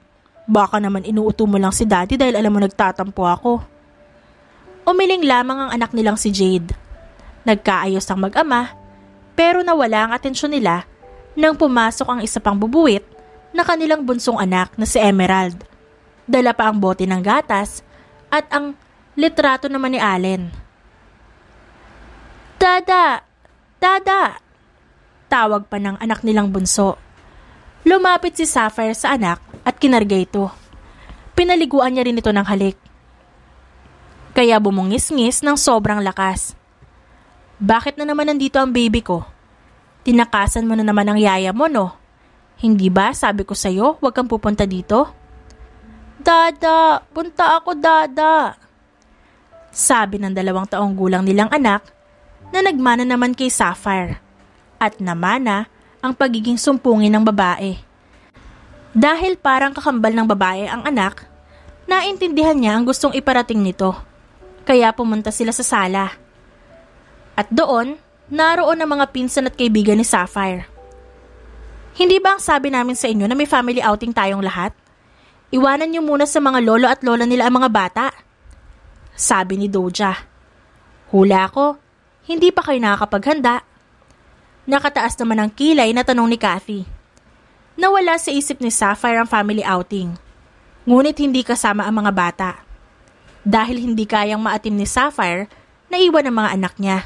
Baka naman inuuto mo lang si daddy dahil alam mo nagtatampo ako. Umiling lamang ang anak nilang si Jade. Nagkaayos ang mag-ama, pero nawala ang atensyon nila nang pumasok ang isa pang bubuwit na kanilang bunsong anak na si Emerald. Dala pa ang bote ng gatas at ang litrato naman ni Allen. Dada! Dada! Tawag pa ng anak nilang bunso. Lumapit si Sapphire sa anak at kinarga ito. Pinaliguan niya rin ito ng halik. Kaya bumungis-ngis ng sobrang lakas. Bakit na naman nandito ang baby ko? Tinakasan mo na naman ang yaya mo, no? Hindi ba sabi ko sa'yo, huwag kang pupunta dito? Dada, punta ako dada. Sabi ng dalawang taong gulang nilang anak na nagmana naman kay Sapphire at namana ang pagiging sumpungin ng babae. Dahil parang kakambal ng babae ang anak, naintindihan niya ang gustong iparating nito. Kaya pumunta sila sa sala. At doon, naroon ang mga pinsan at kaibigan ni Sapphire. Hindi ba ang sabi namin sa inyo na may family outing tayong lahat? Iwanan niyo muna sa mga lolo at lola nila ang mga bata. Sabi ni Doja. Hula ko, hindi pa kayo nakakapaghanda. Nakataas naman ang kilay na tanong ni Kathy. Nawala sa isip ni Sapphire ang family outing. Ngunit hindi kasama ang mga bata. Dahil hindi kayang maatim ni Sapphire, na iwan ang mga anak niya.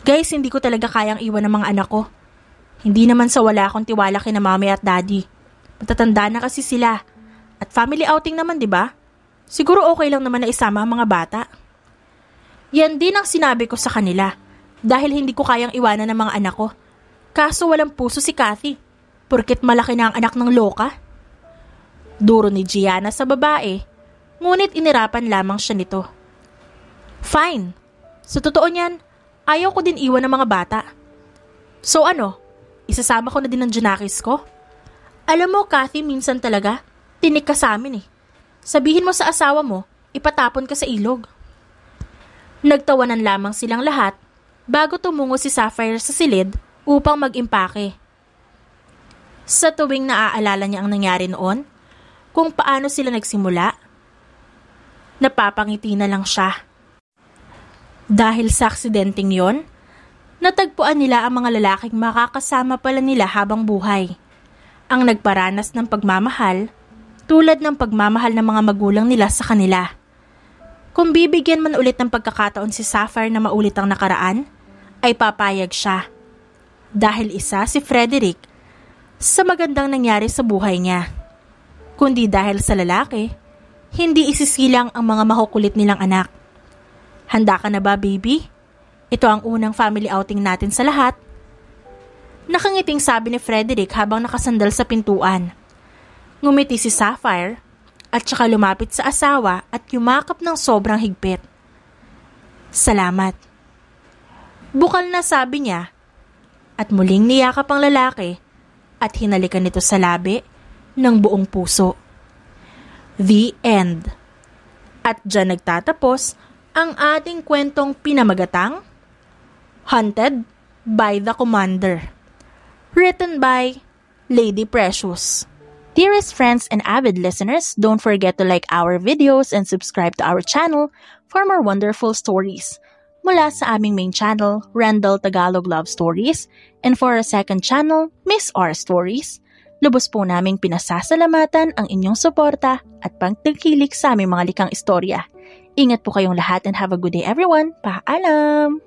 Guys, hindi ko talaga kayang iwan ng mga anak ko. Hindi naman sa wala akong tiwala kina mami at daddy. Matatanda na kasi sila. At family outing naman, di ba? Siguro okay lang naman na isama ang mga bata. Yan din ang sinabi ko sa kanila. Dahil hindi ko kayang iwanan ng mga anak ko. Kaso walang puso si Kathy. Porkit malaki na ang anak ng loka. Duro ni Gianna sa babae. Ngunit inirapan lamang siya nito. Fine. Sa totoo niyan, Ayaw ko din iwan ng mga bata. So ano, isasama ko na din ang Junakis ko? Alam mo, Kathy, minsan talaga, tinik ka sa amin eh. Sabihin mo sa asawa mo, ipatapon ka sa ilog. Nagtawanan lamang silang lahat bago tumungo si Sapphire sa silid upang mag-impake. Sa tuwing naaalala niya ang nangyari noon, kung paano sila nagsimula, napapangiti na lang siya. Dahil sa aksidenteng yon, natagpuan nila ang mga lalaking makakasama pala nila habang buhay. Ang nagparanas ng pagmamahal tulad ng pagmamahal ng mga magulang nila sa kanila. Kung bibigyan man ulit ng pagkakataon si Sapphire na maulit ang nakaraan, ay papayag siya. Dahil isa si Frederick sa magandang nangyari sa buhay niya. Kundi dahil sa lalaki, hindi isisilang ang mga makukulit nilang anak. Handa ka na ba, baby? Ito ang unang family outing natin sa lahat. Nakangiting sabi ni Frederick habang nakasandal sa pintuan. Ngumiti si Sapphire at saka lumapit sa asawa at yumakap ng sobrang higpit. Salamat. Bukal na sabi niya at muling niyakap ang lalaki at hinalikan nito sa labi ng buong puso. The End At dyan nagtatapos ang ating kwentong pinamagatang Hunted by the Commander. Written by Lady Precious. Dearest friends and avid listeners, don't forget to like our videos and subscribe to our channel for more wonderful stories. Mula sa aming main channel, Randall Tagalog Love Stories, and for our second channel, Miss R Stories, lubos po naming pinasasalamatan ang inyong suporta at pagtangkilik sa aming mga likang istorya. Ingat po kayong lahat and have a good day everyone. Paalam!